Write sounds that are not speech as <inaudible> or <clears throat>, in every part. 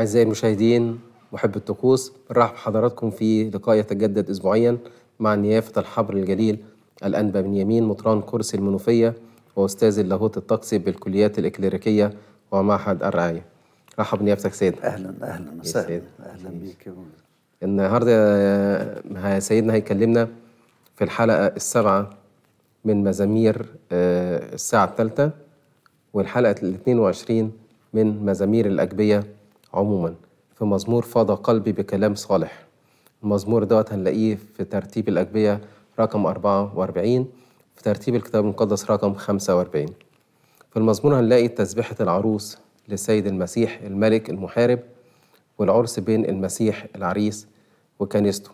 أعزائي المشاهدين محب الطقوس نرحب بحضراتكم في لقاء يتجدد أسبوعيا مع نيافة الحبر الجليل الأنبا من يمين مطران كرسي المنوفية وأستاذ اللاهوت الطقسي بالكليات الإكليريكية ومعهد الرعاية رحب بنيافتك سيدنا أهلا أهلا وسهلا أهلا بيك النهاردة آه، سيدنا هيكلمنا في الحلقة السابعة من مزامير آه، الساعة الثالثة والحلقة الـ 22 من مزامير الأجبية عموما في مزمور فاض قلبي بكلام صالح المزمور دوت هنلاقيه في ترتيب الأجبية رقم 44 في ترتيب الكتاب المقدس رقم 45 في المزمور هنلاقي تسبيحة العروس للسيد المسيح الملك المحارب والعرس بين المسيح العريس وكنيسته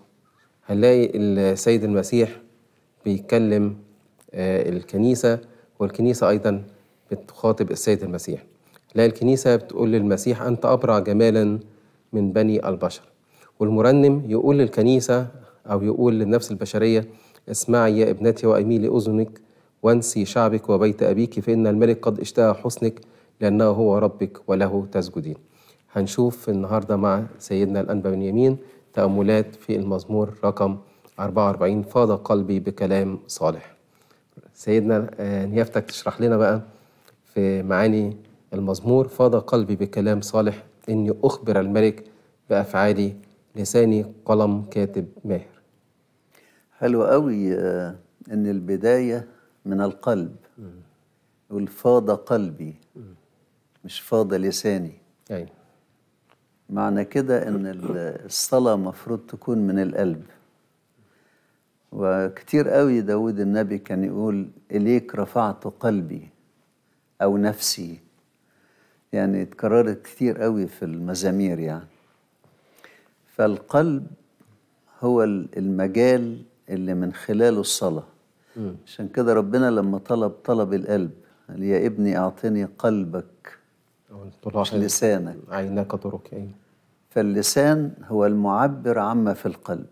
هنلاقي السيد المسيح بيكلم آه، الكنيسة والكنيسة أيضا بتخاطب السيد المسيح لا الكنيسة بتقول للمسيح أنت أبرع جمالا من بني البشر والمرنم يقول للكنيسة أو يقول للنفس البشرية اسمعي يا ابنتي وأميلي أذنك وانسي شعبك وبيت أبيك فإن الملك قد اشتهى حسنك لأنه هو ربك وله تسجدين هنشوف النهاردة مع سيدنا الأنبا بنيامين تأملات في المزمور رقم 44 فاض قلبي بكلام صالح سيدنا آه، نيافتك تشرح لنا بقى في معاني المزمور فاض قلبي بكلام صالح إني أخبر الملك بأفعالي لساني قلم كاتب ماهر حلو قوي آه، إن البداية من القلب يقول فاض قلبي مش فاض لساني أيوة. معنى كده ان الصلاه مفروض تكون من القلب وكتير قوي داود النبي كان يقول اليك رفعت قلبي او نفسي يعني اتكررت كثير قوي في المزامير يعني فالقلب هو المجال اللي من خلاله الصلاة عشان كده ربنا لما طلب طلب القلب قال يا ابني أعطني قلبك مش لسانك عيناك يعني. فاللسان هو المعبر عما في القلب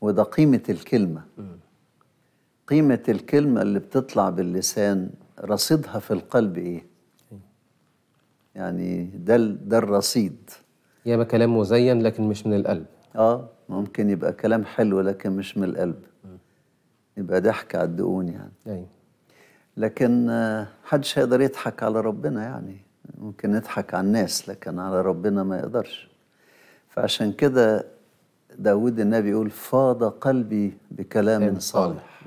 وده قيمة الكلمة م. قيمة الكلمة اللي بتطلع باللسان رصيدها في القلب إيه؟ يعني ده ده الرصيد يبقى كلام مزين لكن مش من القلب اه ممكن يبقى كلام حلو لكن مش من القلب يبقى ضحك على الدقون يعني أي. أيوة. لكن آه، حدش هيقدر يضحك على ربنا يعني ممكن يضحك على الناس لكن على ربنا ما يقدرش فعشان كده داود النبي يقول فاض قلبي بكلام صالح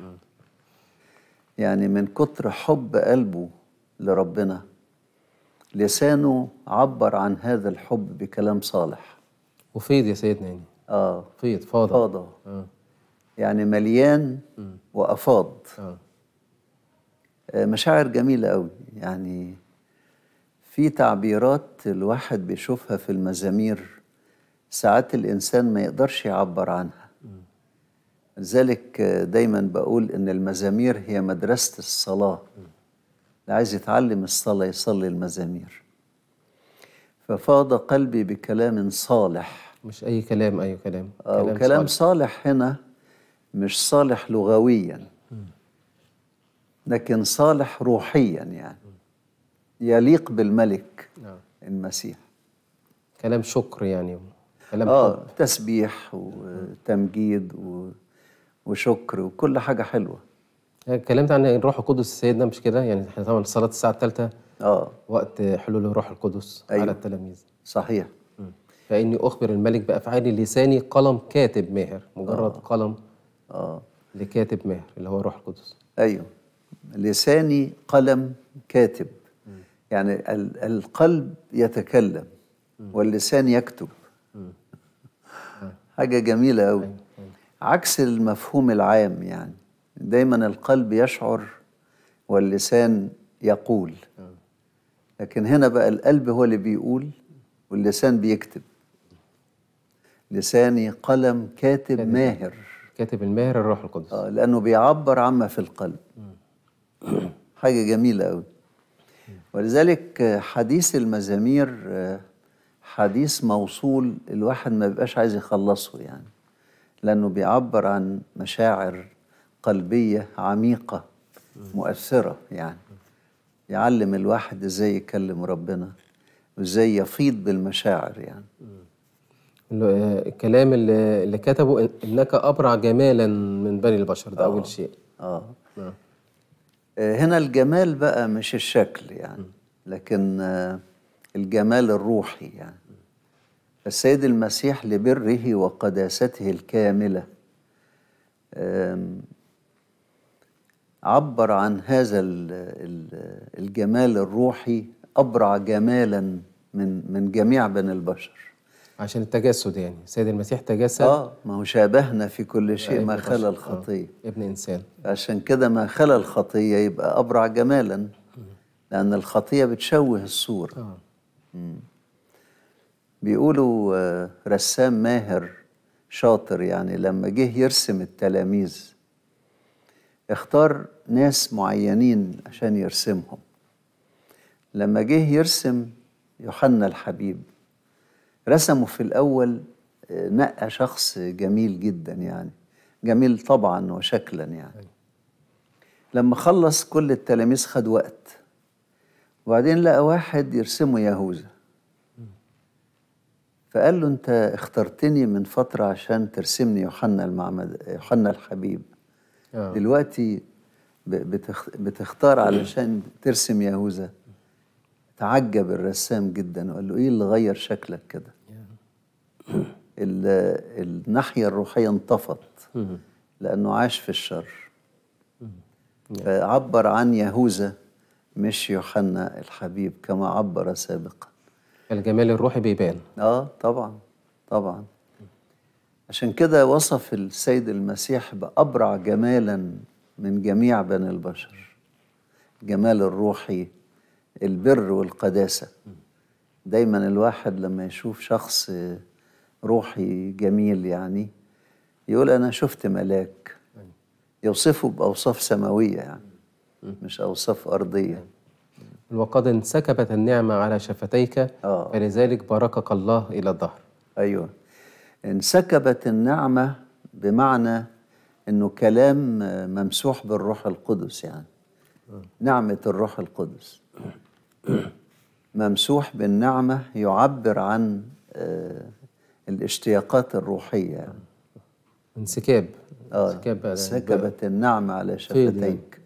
يعني من كتر حب قلبه لربنا لسانه عبر عن هذا الحب بكلام صالح وفيض يا سيدنا يعني اه فيض فاضة فاضة آه. يعني مليان وأفاض آه. آه. مشاعر جميلة قوي يعني في تعبيرات الواحد بيشوفها في المزامير ساعات الإنسان ما يقدرش يعبر عنها لذلك دايما بقول إن المزامير هي مدرسة الصلاة م. اللي عايز يتعلم الصلاة يصلي المزامير ففاض قلبي بكلام صالح مش أي كلام أي كلام آه كلام وكلام صالح. صالح هنا مش صالح لغويا لكن صالح روحيا يعني يليق بالملك نعم. المسيح كلام شكر يعني كلام آه تسبيح وتمجيد وشكر وكل حاجة حلوة اتكلمت عن الروح القدس سيدنا مش كده يعني احنا طبعا صلاه الساعه الثالثه اه وقت حلول الروح القدس أيوه. على التلاميذ صحيح فاني اخبر الملك بافعال لساني قلم كاتب ماهر مجرد أوه. قلم اه لكاتب ماهر اللي هو الروح القدس ايوه لساني قلم كاتب م. يعني القلب يتكلم م. واللسان يكتب <laughs> حاجه جميله قوي أيوه، أيوه. عكس المفهوم العام يعني دايما القلب يشعر واللسان يقول لكن هنا بقى القلب هو اللي بيقول واللسان بيكتب لساني قلم كاتب ماهر كاتب الماهر الروح القدس اه لانه بيعبر عما في القلب حاجه جميله قوي ولذلك حديث المزامير آه، حديث موصول الواحد ما بيبقاش عايز يخلصه يعني لانه بيعبر عن مشاعر قلبية عميقة مؤثرة يعني يعلم الواحد ازاي يكلم ربنا وازاي يفيض بالمشاعر يعني الكلام اللي, اللي كتبه انك ابرع جمالا من بني البشر ده اول آه، شيء آه. آه. آه. هنا الجمال بقى مش الشكل يعني لكن آه، الجمال الروحي يعني السيد المسيح لبره وقداسته الكامله عبر عن هذا الجمال الروحي أبرع جمالا من من جميع بني البشر عشان التجسد يعني سيد المسيح تجسد اه ما هو شابهنا في كل شيء ما خلا آه، الخطيه آه. ابن انسان عشان كده ما خلا الخطيه يبقى ابرع جمالا لان الخطيه بتشوه الصوره آه. بيقولوا آه، رسام ماهر شاطر يعني لما جه يرسم التلاميذ اختار ناس معينين عشان يرسمهم لما جه يرسم يوحنا الحبيب رسمه في الأول آه، نقى شخص جميل جدا يعني جميل طبعا وشكلا يعني أيوة. لما خلص كل التلاميذ خد وقت وبعدين لقى واحد يرسمه يهوذا فقال له انت اخترتني من فترة عشان ترسمني يوحنا المعمد يوحنا الحبيب آه. دلوقتي بتخ... بتختار إيه. علشان ترسم يهوذا تعجب الرسام جدا وقال له ايه اللي غير شكلك كده الناحيه الروحيه انطفت لانه عاش في الشر فعبر آه، عن يهوذا مش يوحنا الحبيب كما عبر سابقا الجمال الروحي بيبان اه طبعا طبعا عشان كده وصف السيد المسيح بأبرع جمالا من جميع بني البشر الجمال الروحي البر والقداسة دايما الواحد لما يشوف شخص روحي جميل يعني يقول أنا شفت ملاك يوصفه بأوصاف سماوية يعني مش أوصاف أرضية وقد انسكبت النعمة على شفتيك آه. فلذلك باركك الله إلى الظهر أيوه انسكبت النعمة بمعنى انه كلام ممسوح بالروح القدس يعني نعمة الروح القدس ممسوح بالنعمة يعبر عن آه، الاشتياقات الروحية يعني. انسكاب آه، انسكاب انسكبت النعمة على يعني. شفتيك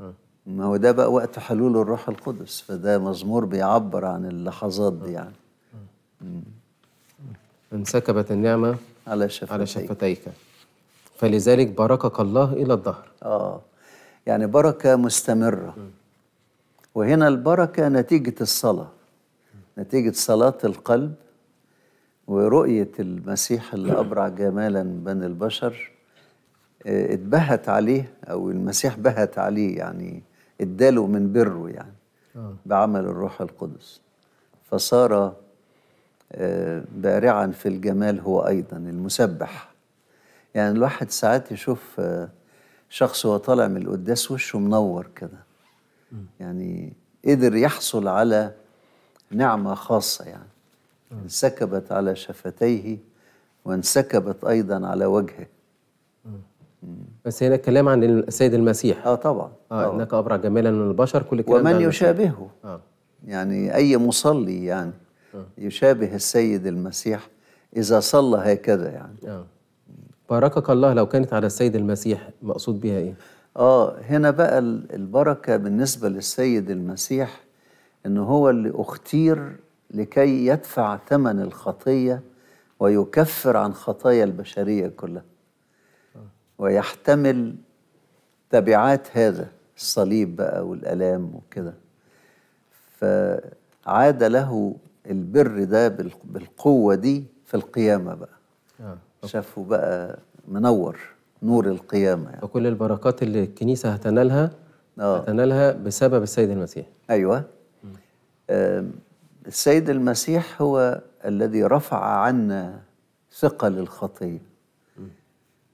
آه، ما هو ده بقى وقت حلول الروح القدس فده مزمور بيعبر عن اللحظات دي يعني انسكبت النعمة على شفتيك, على شفتيك. فلذلك باركك الله إلى الظهر آه يعني بركة مستمرة وهنا البركة نتيجة الصلاة نتيجة صلاة القلب ورؤية المسيح اللي <clears throat> أبرع جمالا بين البشر آه، اتبهت عليه أو المسيح بهت عليه يعني اداله من بره يعني آه. بعمل الروح القدس فصار بارعا في الجمال هو أيضا المسبح يعني الواحد ساعات يشوف آه، شخص هو طالع من القداس وشه منور كده يعني قدر يحصل على نعمة خاصة يعني انسكبت على شفتيه وانسكبت أيضا على وجهه بس هنا الكلام عن السيد المسيح اه طبعا اه انك ابرع جمالا من البشر كل كلام ومن يشابهه آه. يعني اي مصلي يعني آه. يشابه السيد المسيح إذا صلى هكذا يعني آه. باركك الله لو كانت على السيد المسيح مقصود بها إيه؟ آه هنا بقى البركة بالنسبة للسيد المسيح إن هو اللي اختير لكي يدفع ثمن الخطية ويكفر عن خطايا البشرية كلها آه. ويحتمل تبعات هذا الصليب بقى والألام وكده فعاد له البر ده بالقوة دي في القيامة بقى آه. شافه بقى منور نور القيامة يعني. وكل البركات اللي الكنيسة هتنالها آه. هتنالها بسبب السيد المسيح أيوة آه السيد المسيح هو الذي رفع عنا ثقل الخطية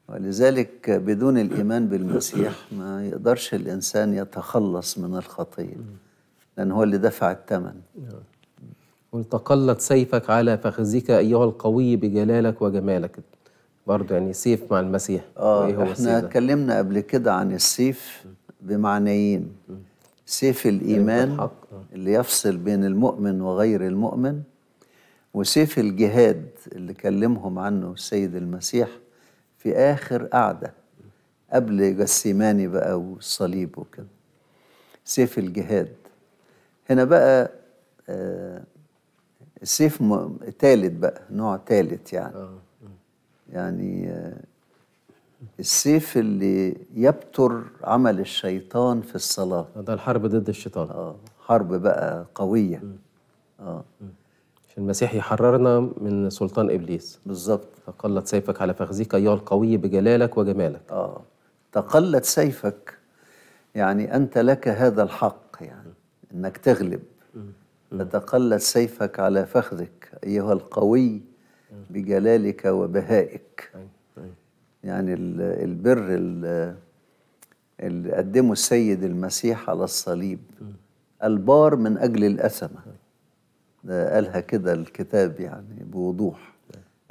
ولذلك بدون الإيمان بالمسيح ما يقدرش الإنسان يتخلص من الخطية لأن هو اللي دفع الثمن آه. والتقلت سيفك على فخذك أيها القوي بجلالك وجمالك برضه يعني سيف مع المسيح آه إيه احنا اتكلمنا قبل كده عن السيف بمعنيين سيف الإيمان اللي يفصل بين المؤمن وغير المؤمن وسيف الجهاد اللي كلمهم عنه السيد المسيح في آخر قعدة قبل جسيماني بقى والصليب وكده سيف الجهاد هنا بقى آه سيف م... تالت بقى نوع تالت يعني آه. يعني السيف اللي يبتر عمل الشيطان في الصلاة ده الحرب ضد الشيطان اه حرب بقى قوية م. اه م. عشان المسيح يحررنا من سلطان إبليس بالظبط تقلت سيفك على فخذيك أيها القوي بجلالك وجمالك اه تقلت سيفك يعني أنت لك هذا الحق يعني أنك تغلب م. لتقلت سيفك على فخذك أيها القوي بجلالك وبهائك يعني البر اللي قدمه السيد المسيح على الصليب البار من أجل الأثمة ده قالها كده الكتاب يعني بوضوح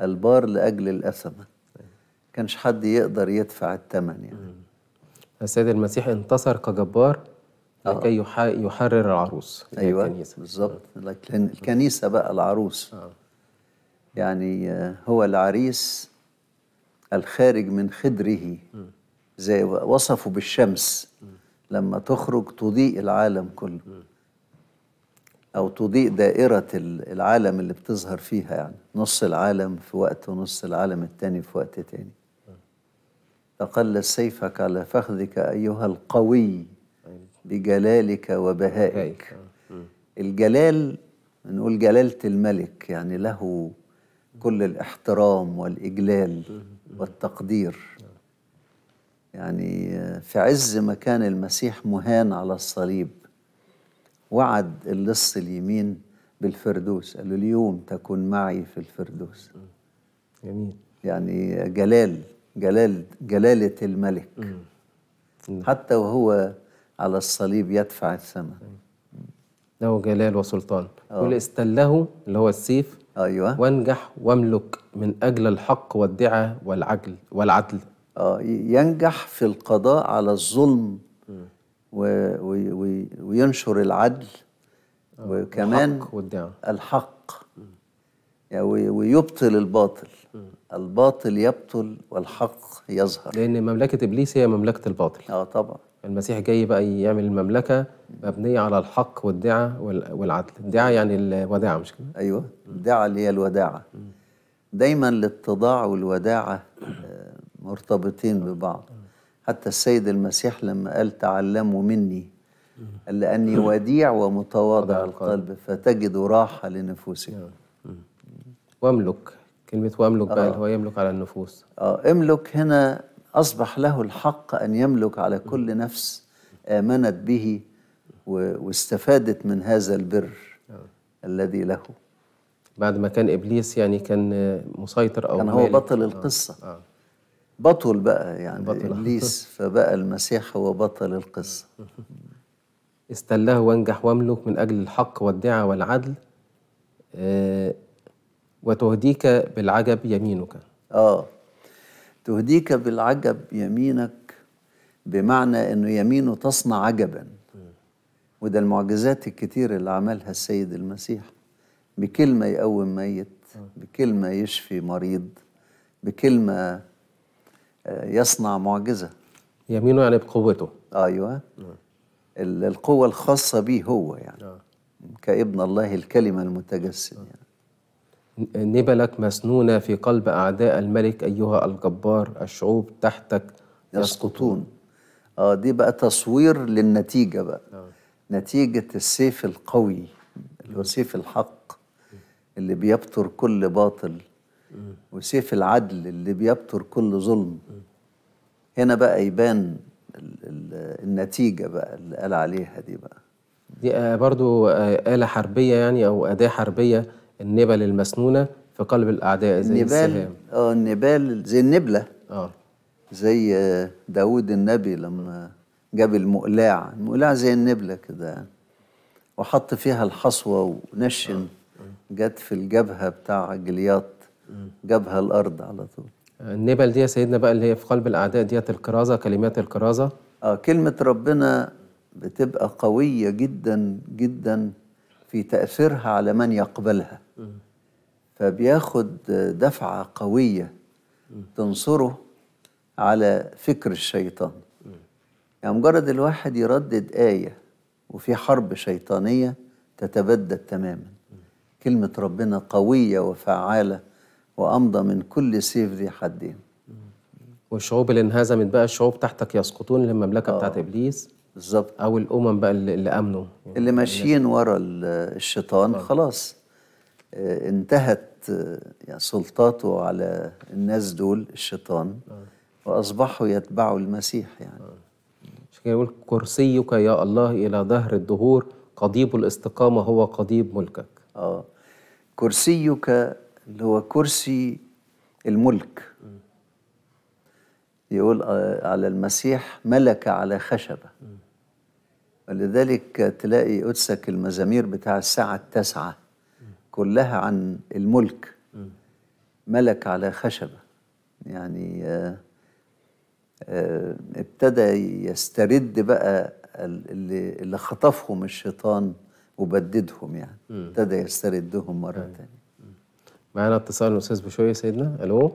البار لأجل الأثمة كانش حد يقدر يدفع الثمن يعني السيد المسيح انتصر كجبار آه. لكي يحرر العروس أيوة الكنيسة بالظبط آه. لكن الكنيسة بقى العروس آه. يعني آه، هو العريس الخارج من خدره زي وصفه بالشمس لما تخرج تضيء العالم كله أو تضيء دائرة العالم اللي بتظهر فيها يعني نص العالم في وقت ونص العالم التاني في وقت تاني تقل سيفك على فخذك أيها القوي بجلالك وبهائك آه. الجلال نقول جلالة الملك يعني له كل الاحترام والإجلال والتقدير يعني في عز ما كان المسيح مهان على الصليب وعد اللص اليمين بالفردوس قال له اليوم تكون معي في الفردوس جميل يعني جلال جلال جلالة الملك حتى وهو على الصليب يدفع الثمن له جلال وسلطان كل آه. استله اللي هو السيف ايوه وانجح واملك من اجل الحق والدعاء والعجل والعدل اه ينجح في القضاء على الظلم و و وينشر العدل آه. وكمان الحق, الحق يعني ويبطل الباطل الباطل يبطل والحق يظهر لان مملكه ابليس هي مملكه الباطل اه طبعا المسيح جاي بقى يعمل المملكه مبنيه على الحق والدعاء والعدل الدعاء يعني الوداعه مش كده ايوه الدعاء اللي هي الوداعه دايما الاتضاع والوداعه آه، مرتبطين ببعض حتى السيد المسيح لما قال تعلموا مني قال لاني وديع ومتواضع القلب فتجدوا راحه لنفوسكم نعم. واملك كلمه واملك بقى آه. اللي هو يملك على النفوس اه املك هنا أصبح له الحق أن يملك على كل نفس آمنت به واستفادت من هذا البر آه. الذي له بعد ما كان ابليس يعني كان مسيطر او كان هو بطل آه. القصه آه. بطل بقى يعني بطل. <laughs> ابليس فبقى المسيح هو بطل القصه <laughs> استلاه وانجح واملك من اجل الحق والدعه والعدل آه وتهديك بالعجب يمينك اه تهديك بالعجب يمينك بمعنى انه يمينه تصنع عجبا وده المعجزات الكتير اللي عملها السيد المسيح بكلمة يقوم ميت بكلمة يشفي مريض بكلمة آه، يصنع معجزة يمينه يعني بقوته أيوة القوة الخاصة به هو يعني آه. كابن الله الكلمة المتجسد يعني نبلك مسنونة في قلب أعداء الملك أيها الجبار الشعوب تحتك يسقطون آه دي بقى تصوير للنتيجة بقى آه. نتيجة السيف القوي اللي هو سيف الحق اللي بيبتر كل باطل وسيف العدل اللي بيبتر كل ظلم هنا بقى يبان النتيجة بقى اللي قال عليها دي بقى دي آه، برضو آه، آلة حربية يعني أو أداة حربية النبل المسنونة في قلب الأعداء زي النبال اه النبال زي النبلة اه زي آه، داود النبي لما جاب المقلاع المقلاع زي النبلة كده وحط فيها الحصوة ونشن آه. جت في الجبهة بتاع جلياط جبهه الأرض على طول النبل دي يا سيدنا بقى اللي هي في قلب الأعداء ديت الكرازة كلمات الكرازة اه كلمة ربنا بتبقى قوية جدا جدا في تأثيرها على من يقبلها فبياخد دفعة قوية تنصره على فكر الشيطان يعني مجرد الواحد يردد آية وفي حرب شيطانية تتبدد تماما كلمة ربنا قوية وفعالة وأمضى من كل سيف ذي حدين والشعوب اللي انهزمت بقى الشعوب تحتك يسقطون للمملكة بتاعت آه. إبليس بالظبط او الامم بقى اللي امنوا يعني اللي ماشيين ورا الشيطان خلاص آه، انتهت آه، يعني سلطاته على الناس دول الشيطان آه. واصبحوا يتبعوا المسيح يعني عشان كده يقول كرسيك يا الله الى ظهر الدهور قضيب الاستقامه هو قضيب ملكك اه كرسيك اللي هو كرسي الملك يقول على المسيح ملك على خشبه فلذلك تلاقي قدسك المزامير بتاع الساعة التاسعة كلها عن الملك ملك على خشبة يعني آه، آه، ابتدى يسترد بقى اللي, اللي خطفهم الشيطان وبددهم يعني ابتدى يستردهم مرة طيب. تانية معانا اتصال الاستاذ بشوية سيدنا الو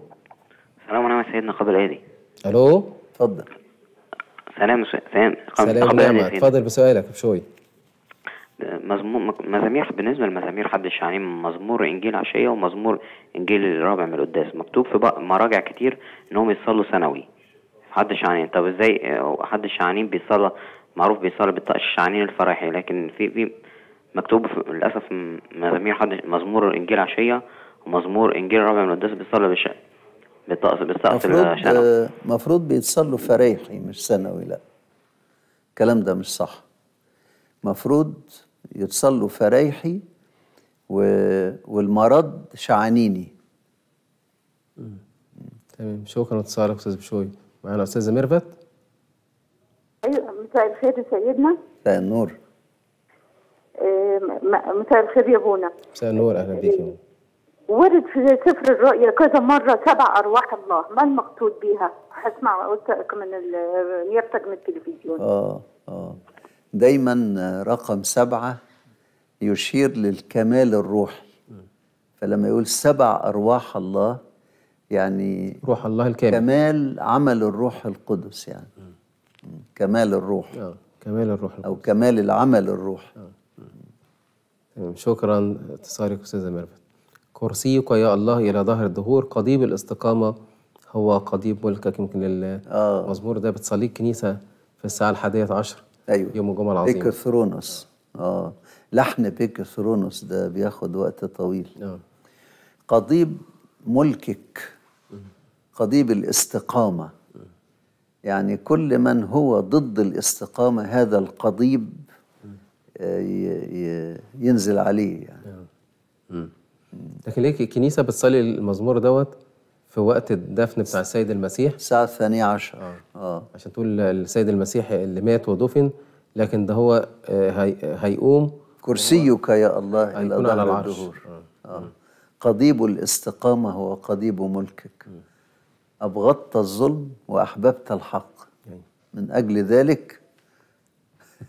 السلام عليكم سيدنا قبل ايدي الو اتفضل سلام سلام سلام اتفضل بسؤالك بشوي مزمور مزامير بالنسبه لمزامير حد الشعانين مزمور انجيل عشيه ومزمور انجيل الرابع من القداس مكتوب في مراجع كتير انهم يصلوا سنوي حد الشعانين طب ازاي حد الشعانين بيصلى معروف بيصلى بالشعانين الفرحي لكن في في مكتوب في للاسف مزامير حد مزمور انجيل عشيه ومزمور انجيل الرابع من القداس بيصلى للطقس بالسقف المفروض المفروض آه، بيتصلوا فريحي مش سنوي لا الكلام ده مش صح مفروض يتصلوا فريحي و... والمرض شعانيني تمام شكرا لاتصالك استاذ بشوي معانا استاذه ميرفت ايوه مساء الخير سيدنا مساء النور آه، مساء الخير يا بونا مساء النور اهلا بيك يا بونا ورد في سفر الرؤيا كذا مرة سبع أرواح الله ما المقصود بها هسمع قلت من يرتج من التلفزيون آه آه دايما رقم سبعة يشير للكمال الروحي فلما يقول سبع أرواح الله يعني روح الله الكامل كمال عمل الروح القدس يعني كمال الروح آه. كمال الروح القدس. أو كمال العمل الروحي آه. شكرا اتصالك أستاذة ميرفت كرسيك يا الله إلى ظهر الدهور قضيب الاستقامة هو قضيب ملكك يمكن المزمور آه. ده بتصليه الكنيسة في الساعة الحادية عشر أيوة. يوم الجمعة العظيم بيك ثرونوس آه لحن بيك ثرونوس ده بياخد وقت طويل آه. قضيب ملكك قضيب الاستقامة يعني كل من هو ضد الاستقامة هذا القضيب آه، ينزل عليه لكن ليه الكنيسه بتصلي المزمور دوت في وقت الدفن بتاع السيد المسيح الساعه الثانيه عشر اه, آه. عشان تقول السيد المسيح اللي مات ودفن لكن ده هو آه، هي هيقوم كرسيك يا الله الى ظهر الدهور آه. آه. قضيب الاستقامه هو قضيب ملكك ابغضت الظلم واحببت الحق من اجل ذلك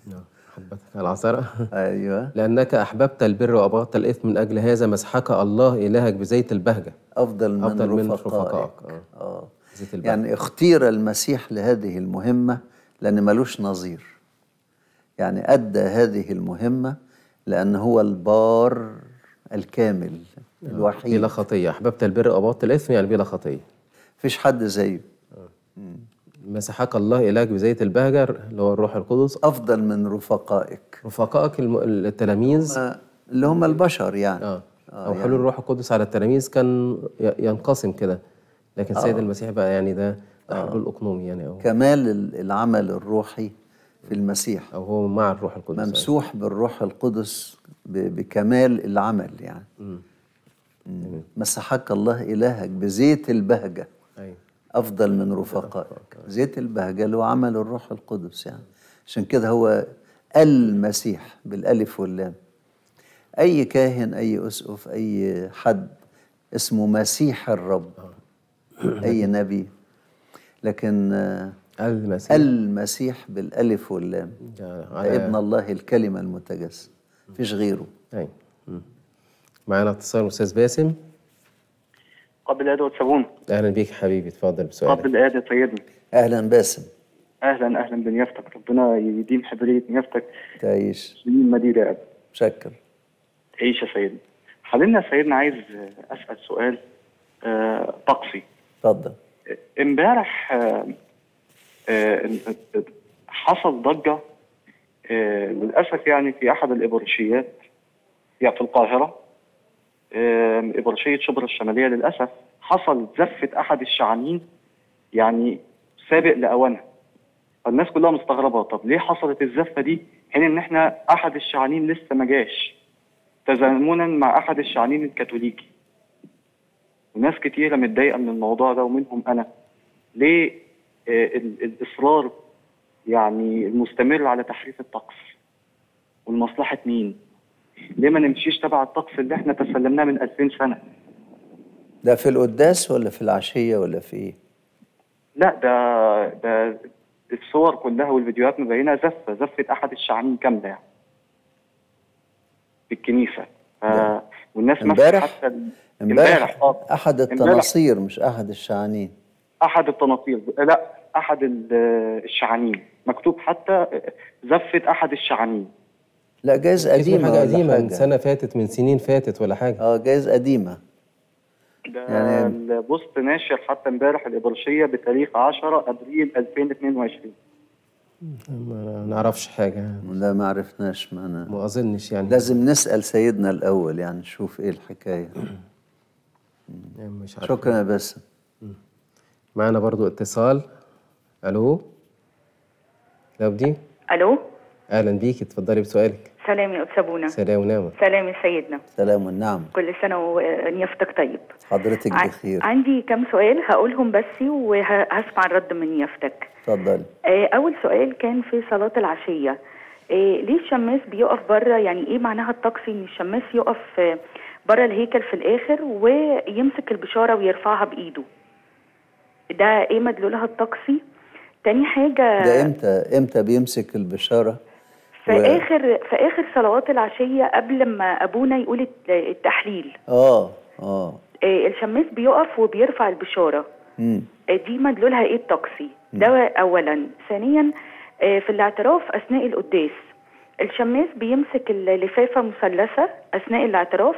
نعم. حبتك العثرة <laughs> أيوة لأنك أحببت البر وأبغضت الإثم من أجل هذا مسحك الله إلهك بزيت البهجة أفضل من, أفضل من رفقائك آه. آه. زيت البهجة يعني اختير المسيح لهذه المهمة لأن ملوش نظير يعني أدى هذه المهمة لأن هو البار الكامل آه. الوحيد بلا خطية أحببت البر وأبغضت الإثم يعني بلا خطية مفيش حد زيه آه. مسحك الله إليك بزيت البهجر اللي هو الروح القدس أفضل من رفقائك رفقائك التلاميذ اللي هم البشر يعني آه. آه أو يعني. حلول الروح القدس على التلاميذ كان ينقسم كده لكن السيد آه. المسيح بقى يعني ده, آه. حلول حلول أقنومي يعني أو كمال العمل الروحي في المسيح أو هو مع الروح القدس يعني. ممسوح يعني. بالروح القدس بكمال العمل يعني مسحك الله إلهك بزيت البهجة أيوه أفضل من رفقائك زيت البهجة اللي هو عمل الروح القدس يعني عشان كده هو المسيح بالألف واللام أي كاهن أي أسقف أي حد اسمه مسيح الرب أي <laughs> نبي لكن المسيح المسيح بالألف واللام يعني ابن الله الكلمة المتجسد مفيش غيره معنا معانا اتصال أستاذ باسم قبل ادوات صابون اهلا بيك حبيبي تفضل بسؤالك قبل يا سيدنا اهلا باسم اهلا اهلا بنيافتك ربنا يديم حبريه نيافتك تعيش سنين مدير يا ابو شكر تعيش يا سيدنا حضرنا يا سيدنا عايز اسال سؤال أه طقسي اتفضل امبارح آه، آه، حصل ضجه آه، للاسف يعني في احد الابرشيات يعني في القاهره ابرشيه شبرا الشماليه للاسف حصل زفه احد الشعانين يعني سابق لاوانها فالناس كلها مستغربه طب ليه حصلت الزفه دي حين ان احنا احد الشعانين لسه ما جاش تزامنا مع احد الشعانين الكاثوليكي وناس كتيره متضايقه من الموضوع ده ومنهم انا ليه آه، الاصرار يعني المستمر على تحريف الطقس ولمصلحه مين ليه ما نمشيش تبع الطقس اللي احنا تسلمناه من 2000 سنه ده في القداس ولا في العشيه ولا في ايه لا ده ده الصور كلها والفيديوهات مبينه زفه زفه احد الشعانين كامله يعني في الكنيسه آه والناس امبارح حتى امبارح آه. احد التناصير مش احد الشعانين احد التناصير لا احد الشعانين مكتوب حتى زفه احد الشعانين لا جايز قديمة حاجة قديمة من سنة فاتت من سنين فاتت ولا حاجة اه جايز قديمة ده يعني البوست ناشر حتى امبارح الابرشية بتاريخ 10 ابريل 2022 ما نعرفش حاجة لا ما عرفناش ما أنا ما أظنش يعني لازم نسأل سيدنا الأول يعني نشوف إيه الحكاية مش عارف. شكرا يا باسم معانا برضو اتصال ألو لو دي ألو اهلا بيكي اتفضلي بسؤالك سلام يا استاذ ابونا سلام ونعم سلام يا سيدنا سلام والنعم كل سنه ونيافتك طيب حضرتك بخير عندي كام سؤال هقولهم بس وهسمع الرد من نيافتك اتفضلي آه، اول سؤال كان في صلاه العشيه آه، ليه الشماس بيقف بره يعني ايه معناها الطقسي ان الشماس يقف آه، بره الهيكل في الاخر ويمسك البشاره ويرفعها بايده ده ايه مدلولها الطقسي تاني حاجه ده امتى امتى بيمسك البشاره في و... اخر في اخر صلوات العشيه قبل ما ابونا يقول التحليل اه اه, آه، الشماس بيقف وبيرفع البشاره امم دي مدلولها ايه التاكسي ده اولا ثانيا آه، في الاعتراف اثناء القداس الشماس بيمسك اللفافه مثلثه اثناء الاعتراف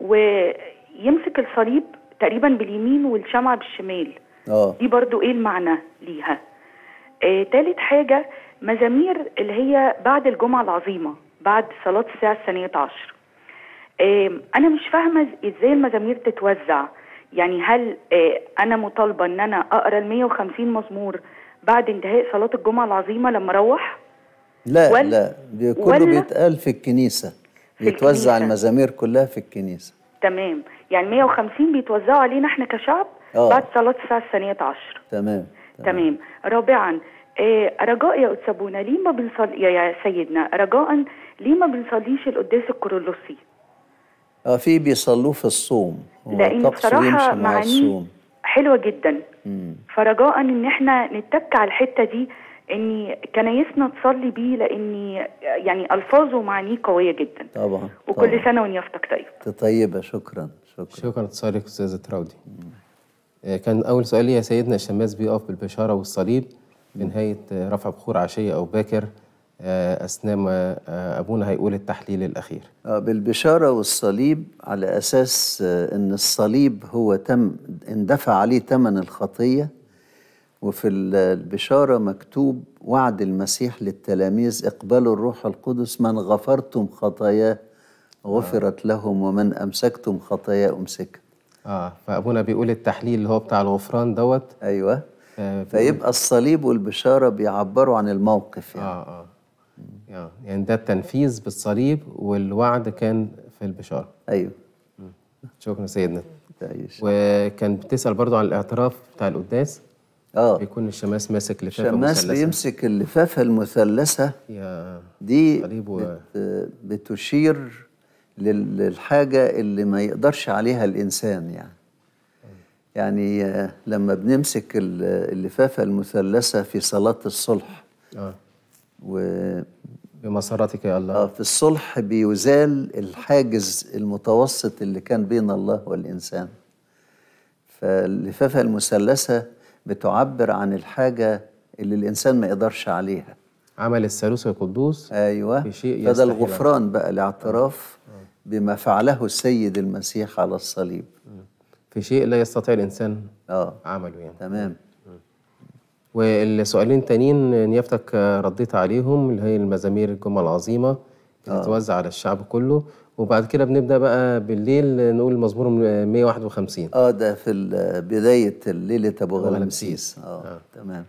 ويمسك الصليب تقريبا باليمين والشمعه بالشمال أوه. دي برضو ايه المعنى ليها آه تالت حاجه مزامير اللي هي بعد الجمعة العظيمة بعد صلاة الساعة الثانية عشر أنا مش فاهمة إزاي المزامير تتوزع يعني هل أنا مطالبة إن أنا أقرأ المية 150 مزمور بعد انتهاء صلاة الجمعة العظيمة لما أروح؟ لا ولا لا كله بيتقال في الكنيسة بيتوزع الكنيسة. المزامير كلها في الكنيسة تمام يعني 150 بيتوزعوا علينا احنا كشعب أوه. بعد صلاة الساعة الثانية عشر تمام تمام, تمام. رابعا إيه، رجاء يا أتسابونا ليه ما بنصلي يا سيدنا رجاء ليه ما بنصليش القداس الكرولوسي اه في بيصلوه في الصوم لأن بصراحة معاني حلوة جدا فرجاء ان احنا نتك على الحتة دي ان كنايسنا تصلي بيه لان يعني الفاظه ومعانيه قويه جدا طبعا وكل طبعا. سنه ونيافتك طيبه طيبه شكرا شكرا شكرا لسؤالك استاذه راودي آه، كان اول سؤال يا سيدنا الشماس بيقف بالبشاره والصليب بنهايه آه، رفع بخور عشيه او باكر آه، اثناء ما آه، ابونا هيقول التحليل الاخير. بالبشاره والصليب على اساس ان الصليب هو تم اندفع عليه ثمن الخطيه وفي البشاره مكتوب وعد المسيح للتلاميذ اقبلوا الروح القدس من غفرتم خطاياه غفرت لهم ومن امسكتم خطاياه امسكت. اه فابونا بيقول التحليل اللي هو بتاع الغفران دوت ايوه فيبقى الصليب والبشاره بيعبروا عن الموقف يعني اه اه يعني ده التنفيذ بالصليب والوعد كان في البشاره ايوه شكرا سيدنا تعيش وكان بتسال برضو عن الاعتراف بتاع القداس اه بيكون الشماس ماسك لفافه الشماس مثلثه بيمسك اللفافه المثلثه دي و... بت... بتشير للحاجه اللي ما يقدرش عليها الانسان يعني يعني آه، لما بنمسك اللفافة المثلثة في صلاة الصلح آه. و بمسارتك يا الله آه في الصلح بيزال الحاجز المتوسط اللي كان بين الله والإنسان فاللفافة المثلثة بتعبر عن الحاجة اللي الإنسان ما يقدرش عليها عمل الثالوث القدوس أيوة في شيء فده الغفران بقى الاعتراف آه. آه. بما فعله السيد المسيح على الصليب آه. في شيء لا يستطيع الانسان اه عمله يعني تمام والسؤالين تانيين نيافتك رديت عليهم اللي هي المزامير الجمعة العظيمة آه. بتتوزع على الشعب كله وبعد كده بنبدا بقى بالليل نقول مزمور 151 اه ده في بدايه ليله ابو غلمسيس آه, اه تمام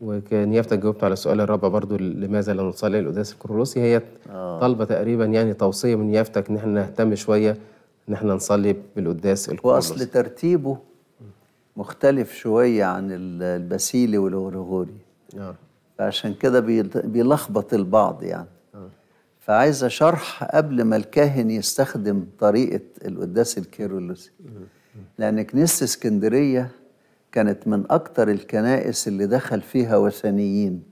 وكنيافتك جاوبت على السؤال الرابع برضو لماذا لا نصلي القداس الكرولوسي هي طلبه آه. طالبه تقريبا يعني توصيه من نيافتك ان احنا نهتم شويه ان احنا نصلي بالقداس القدس واصل ترتيبه مختلف شويه عن البسيلي والغرغوري آه. فعشان كده بيلخبط البعض يعني آه. فعايز فعايزه شرح قبل ما الكاهن يستخدم طريقه القداس الكيرولوسي لان كنيسه اسكندريه كانت من اكثر الكنائس اللي دخل فيها وثنيين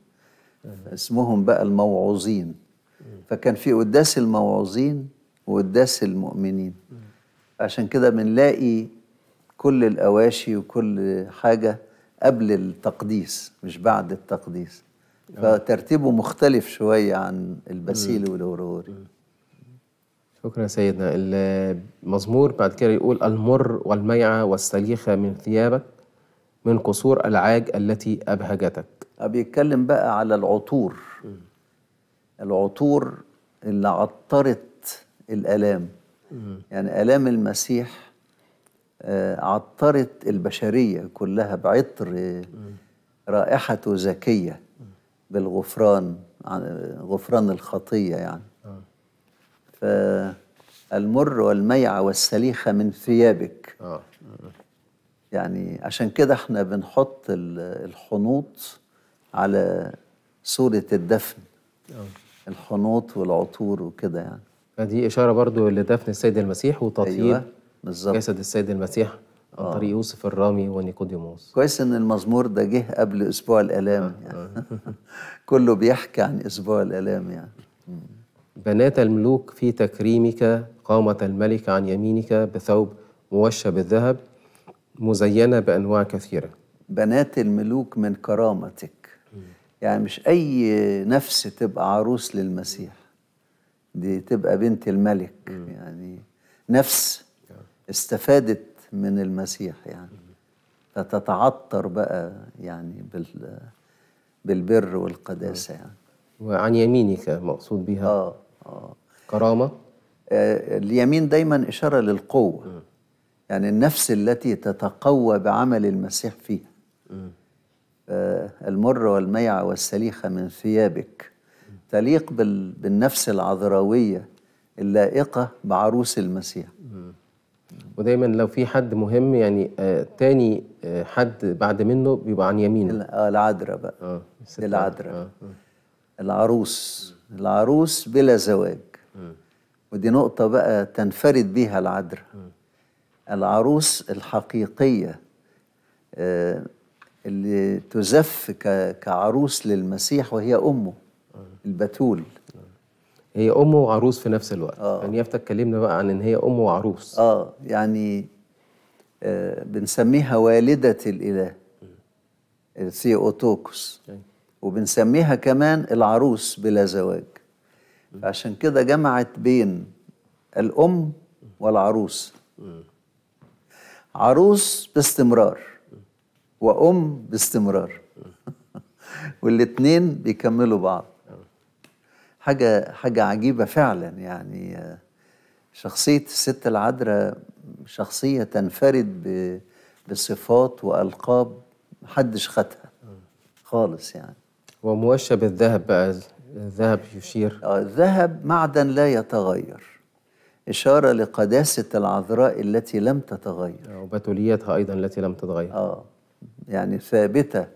آه. اسمهم بقى الموعوظين فكان في قداس الموعوظين وقداس المؤمنين عشان كده بنلاقي كل الأواشي وكل حاجة قبل التقديس مش بعد التقديس آه. فترتيبه مختلف شوية عن الباسيل والهوروري شكرا سيدنا المزمور بعد كده يقول المر والميعة والسليخة من ثيابك من قصور العاج التي أبهجتك آه، بيتكلم بقى على العطور العطور اللي عطرت الآلام يعني آلام المسيح آه، عطرت البشرية كلها بعطر رائحته زكية بالغفران غفران الخطية يعني آه. فالمر والميعة والسليخة من ثيابك آه. يعني عشان كده احنا بنحط الحنوط على صورة الدفن الحنوط والعطور وكده يعني فدي إشارة برضو لدفن السيد المسيح وتطهير أيوة بالظبط جسد السيد المسيح عن آه. طريق يوسف الرامي ونيقوديموس كويس ان المزمور ده جه قبل اسبوع الالام آه، يعني. آه. <laughs> كله بيحكي عن اسبوع الالام يعني بنات الملوك في تكريمك قامت الملك عن يمينك بثوب موشى بالذهب مزينه بانواع كثيره بنات الملوك من كرامتك يعني مش اي نفس تبقى عروس للمسيح دي تبقى بنت الملك م. يعني نفس استفادت من المسيح يعني فتتعطر بقى يعني بال بالبر والقداسه يعني وعن يمينك مقصود بها اه اه كرامه آه اليمين دايما اشاره للقوه م. يعني النفس التي تتقوى بعمل المسيح فيها آه، المر والميع والسليخه من ثيابك تليق بالنفس العذراوية اللائقة بعروس المسيح ودايما لو في حد مهم يعني آه تاني آه حد بعد منه بيبقى عن يمينه آه، العذراء بقى آه العذراء آه،, آه. العروس العروس بلا زواج ودي نقطة بقى تنفرد بيها العذراء العروس الحقيقية آه اللي تزف كعروس للمسيح وهي أمه البتول هي ام وعروس في نفس الوقت آه. يعني يفتك كلمنا بقى عن ان هي ام وعروس اه يعني آه بنسميها والده الاله اوتوكس وبنسميها كمان العروس بلا زواج عشان كده جمعت بين الام والعروس عروس باستمرار وام باستمرار <laughs> والاثنين بيكملوا بعض حاجة حاجة عجيبة فعلا يعني شخصية الست العذراء شخصية تنفرد بصفات وألقاب محدش خدها خالص يعني وموشى بالذهب بقى الذهب يشير آه، الذهب معدن لا يتغير إشارة لقداسة العذراء التي لم تتغير آه، وبتوليتها أيضا التي لم تتغير آه يعني ثابتة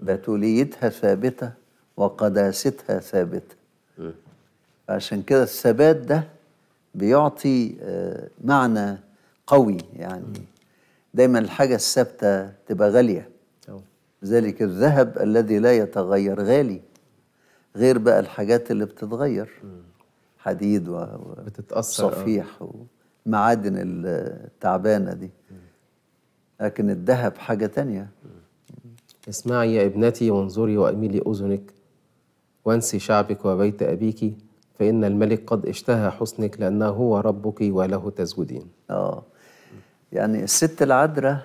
بتوليتها ثابتة وقداستها ثابته عشان كده الثبات ده بيعطي آه، معنى قوي يعني دايما الحاجة الثابتة تبقى غالية لذلك الذهب الذي لا يتغير غالي غير بقى الحاجات اللي بتتغير حديد وصفيح ومعادن التعبانة دي لكن الذهب حاجة تانية اسمعي يا ابنتي وانظري وأميلي أذنك وانسي شعبك وبيت أبيك فإن الملك قد اشتهى حسنك لأنه هو ربك وله تزودين آه يعني الست العذراء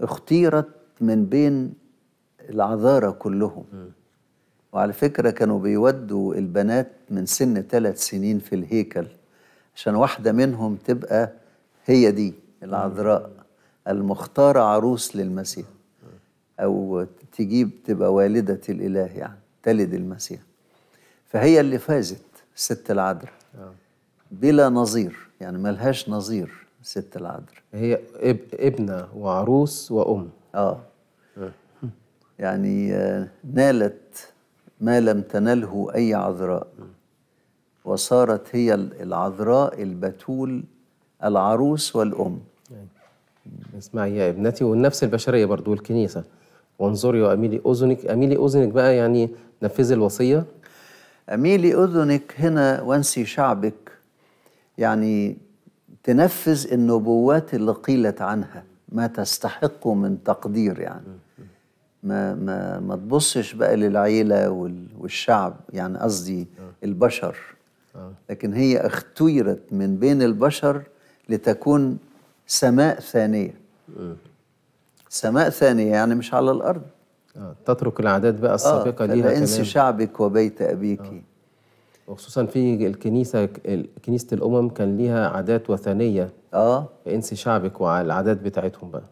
اختيرت من بين العذارى كلهم وعلى فكرة كانوا بيودوا البنات من سن ثلاث سنين في الهيكل عشان واحدة منهم تبقى هي دي العذراء المختارة عروس للمسيح أو تجيب تبقى والدة الإله يعني تلد المسيح فهي اللي فازت ست العذراء آه. بلا نظير يعني ملهاش نظير ست العذراء هي اب... ابنة وعروس وأم آه, آه. يعني آه، نالت ما لم تنله أي عذراء وصارت هي العذراء البتول العروس والأم اسمعي يا ابنتي والنفس البشرية برضو والكنيسة وانظري واميلي اذنك اميلي اذنك بقى يعني نفذي الوصيه اميلي اذنك هنا وانسي شعبك يعني تنفذ النبوات اللي قيلت عنها ما تستحق من تقدير يعني ما ما ما تبصش بقى للعيله والشعب يعني قصدي البشر لكن هي اختيرت من بين البشر لتكون سماء ثانيه سماء ثانية يعني مش على الأرض آه. تترك العادات بقى السابقة آه. ليها انسي شعبك وبيت أبيك آه. وخصوصا في الكنيسة كنيسة الأمم كان ليها عادات وثنية آه انسي شعبك والعادات بتاعتهم بقى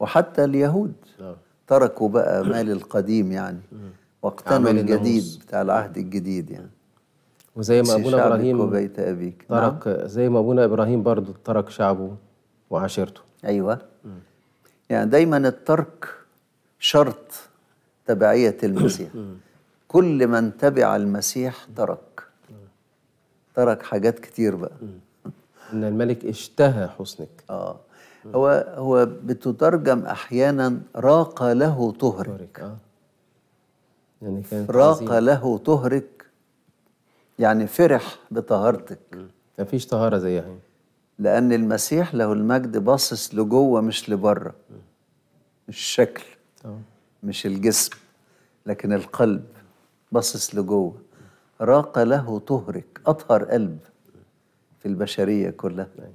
وحتى اليهود آه. تركوا بقى مال القديم يعني <coughs> آه. واقتنوا الجديد بتاع العهد الجديد يعني آه. وزي ما ابونا ابراهيم وبيت ابيك ترك نعم؟ زي ما ابونا ابراهيم برضه ترك شعبه وعشيرته ايوه يعني دايما الترك شرط تبعية المسيح <coughs> كل من تبع المسيح ترك ترك حاجات كتير بقى <coughs> ان الملك اشتهى حسنك اه هو هو بتترجم احيانا راق له طهرك, آه. يعني كانت راق له طهرك يعني فرح بطهارتك مفيش طهاره زيها لأن المسيح له المجد باصص لجوه مش لبره مش الشكل مش الجسم لكن القلب باصص لجوه راق له طهرك أطهر قلب في البشرية كلها نعم.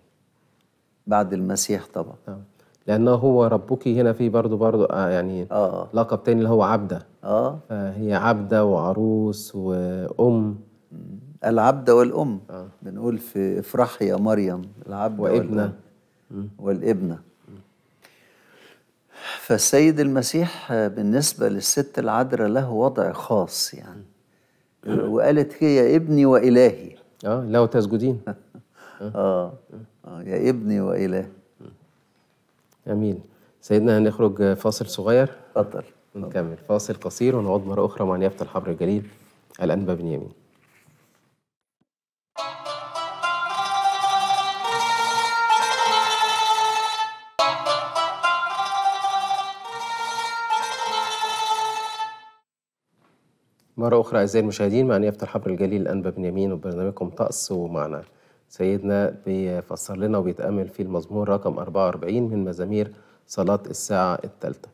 بعد المسيح طبعا نعم. لأنه هو ربك هنا في برضه برضه آه يعني آه. لقب تاني اللي هو عبدة آه. فهي عبدة وعروس وأم العبد والأم آه. بنقول في افرح يا مريم العبد وابنة والابنة فالسيد المسيح بالنسبة للست العذراء له وضع خاص يعني وقالت هي ابني وإلهي اه لو تسجدين <laughs> آه. آه. اه يا ابني وإلهي امين سيدنا هنخرج فاصل صغير اتفضل نكمل فاصل قصير ونعود مرة أخرى مع نيابة الحبر الجليل الأنبا بن يمين مرة أخرى أعزائي المشاهدين معنا يفتح حبر الجليل أنبا بنيامين وبرنامجكم طقس ومعنا سيدنا بيفسر لنا وبيتأمل في المزمور رقم 44 من مزامير صلاة الساعة الثالثة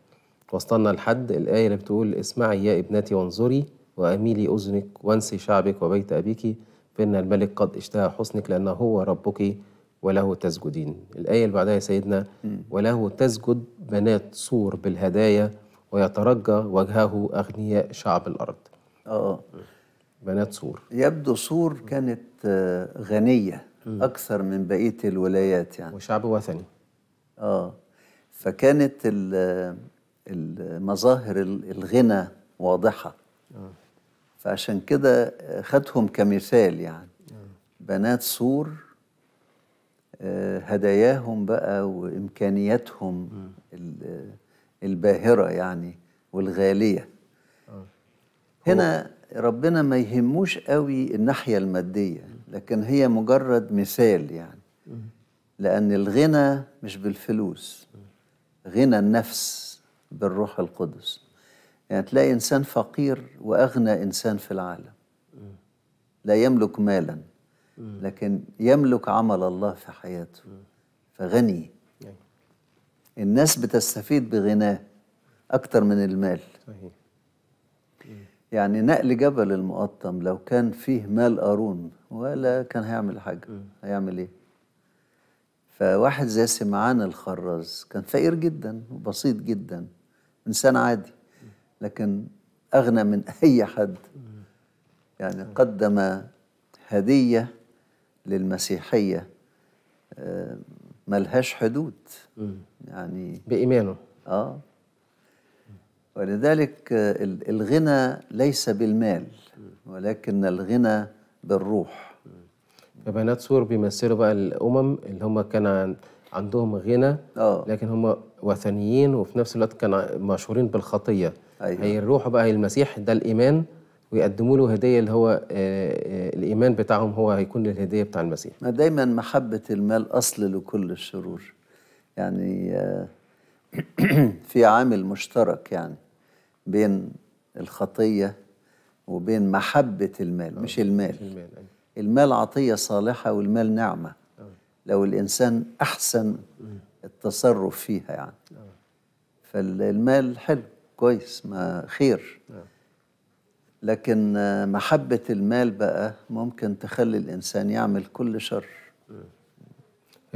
وصلنا لحد الآية اللي بتقول اسمعي يا ابنتي وانظري وأميلي أذنك وانسي شعبك وبيت أبيك فإن الملك قد اشتهى حسنك لأنه هو ربك وله تسجدين الآية اللي بعدها يا سيدنا وله تسجد بنات صور بالهدايا ويترجى وجهه أغنياء شعب الأرض اه بنات سور يبدو سور كانت آه، غنية أكثر من بقية الولايات يعني وشعب وثني آه فكانت المظاهر آه، الغنى واضحة آه. فعشان كده آه، خدهم كمثال يعني بنات سور هداياهم بقى وإمكانياتهم الباهرة يعني والغالية هنا ربنا ما يهموش قوي الناحية المادية لكن هي مجرد مثال يعني لأن الغنى مش بالفلوس غنى النفس بالروح القدس يعني تلاقي إنسان فقير وأغنى إنسان في العالم لا يملك مالا لكن يملك عمل الله في حياته فغني يعني. الناس بتستفيد بغناه أكتر من المال صحيح يعني نقل جبل المقطم لو كان فيه مال قارون ولا كان هيعمل حاجة هيعمل ايه فواحد زي سمعان الخراز كان فقير جدا وبسيط جدا إنسان عادي لكن أغنى من <laughs> أي حد يعني قدم هدية للمسيحية آه، ملهاش حدود يعني بإيمانه آه ولذلك آه، الغنى ليس بالمال ولكن الغنى بالروح فبنات سور بيمثلوا بقى الامم اللي هم كان عندهم غنى آه. لكن هم وثنيين وفي نفس الوقت كانوا مشهورين بالخطيه أيوة. هي الروح بقى هي المسيح ده الايمان ويقدموا له هديه اللي هو آه، الايمان بتاعهم هو هيكون الهديه بتاع المسيح ما دايما محبه المال اصل لكل الشرور يعني <clears throat> في عامل مشترك يعني بين الخطية وبين محبة المال مش آه، المال المال, عطية صالحة والمال نعمة آه. لو الإنسان أحسن التصرف فيها يعني آه. فالمال حلو كويس ما خير لكن محبة المال بقى ممكن تخلي الإنسان يعمل كل شر هنا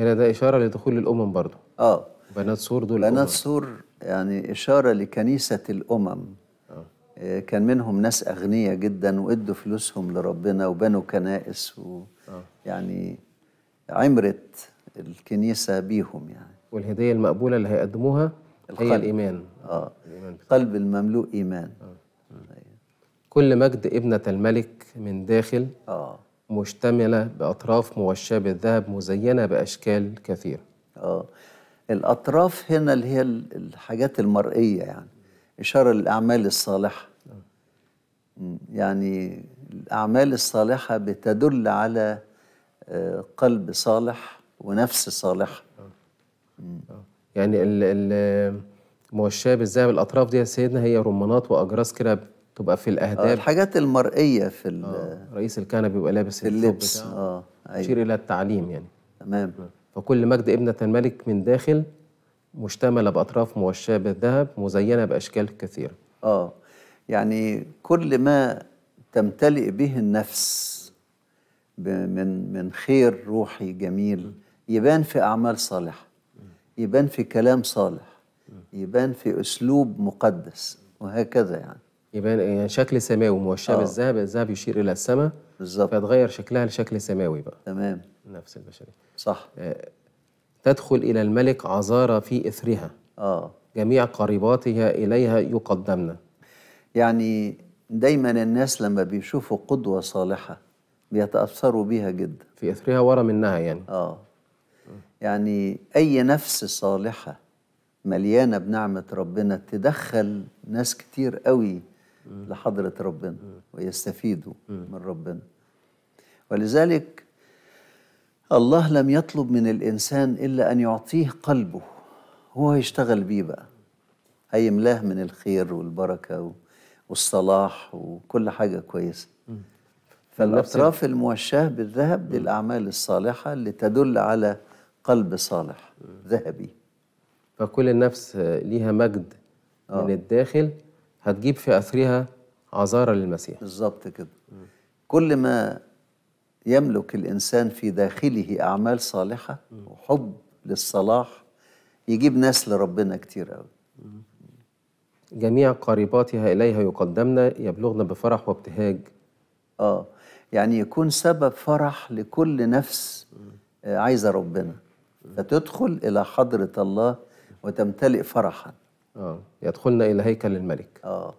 يعني ده إشارة لدخول الأمم برضه آه بنات سور دول بنات أمم. سور يعني إشارة لكنيسة الأمم آه. آه. كان منهم ناس أغنياء جدا وإدوا فلوسهم لربنا وبنوا كنائس و آه. يعني عمرت الكنيسة بيهم يعني والهدية المقبولة اللي هيقدموها القلب. هي الإيمان آه الإيمان قلب المملوء إيمان آه. آه. كل مجد ابنة الملك من داخل آه. مشتملة بأطراف موشاة بالذهب مزينة بأشكال كثيرة آه الأطراف هنا اللي هي الحاجات المرئية يعني إشارة للأعمال الصالحة يعني الأعمال الصالحة بتدل على آه، قلب صالح ونفس صالحة يعني الموشاة بالذهب الأطراف دي يا سيدنا هي رمانات وأجراس كده تبقى في الأهداب آه، الحاجات المرئية في آه، رئيس الكهنة بيبقى لابس اللبس آه. أيوة. تشير إلى التعليم يعني تمام فكل مجد ابنة الملك من داخل مشتملة بأطراف موشاة بالذهب مزينة بأشكال كثيرة آه يعني كل ما تمتلئ به النفس من من خير روحي جميل يبان في أعمال صالحة يبان في كلام صالح يبان في أسلوب مقدس وهكذا يعني يبان يعني شكل سماوي موشاه آه. بالذهب الذهب يشير إلى السماء بالظبط فيتغير شكلها لشكل سماوي بقى تمام النفس البشرية صح آه، تدخل إلى الملك عذارى في إثرها آه. جميع قريباتها إليها يقدمن يعني دايما الناس لما بيشوفوا قدوة صالحة بيتأثروا بيها جدا في إثرها ورا منها يعني آه يعني أي نفس صالحة مليانة بنعمة ربنا تدخل ناس كتير قوي لحضرة ربنا ويستفيدوا من ربنا ولذلك الله لم يطلب من الإنسان إلا أن يعطيه قلبه هو يشتغل بيه بقى ملاه من الخير والبركة والصلاح وكل حاجة كويسة فالأطراف الموشاة بالذهب للأعمال الصالحة اللي تدل على قلب صالح ذهبي فكل نفس ليها مجد من آه. من الداخل هتجيب في أثرها عذارة للمسيح بالظبط كده كل ما يملك الإنسان في داخله أعمال صالحة وحب للصلاح يجيب ناس لربنا كتير قوي جميع قريباتها إليها يقدمنا يبلغنا بفرح وابتهاج آه يعني يكون سبب فرح لكل نفس آه، عايزة ربنا فتدخل إلى حضرة الله وتمتلئ فرحا آه يدخلنا إلى هيكل الملك آه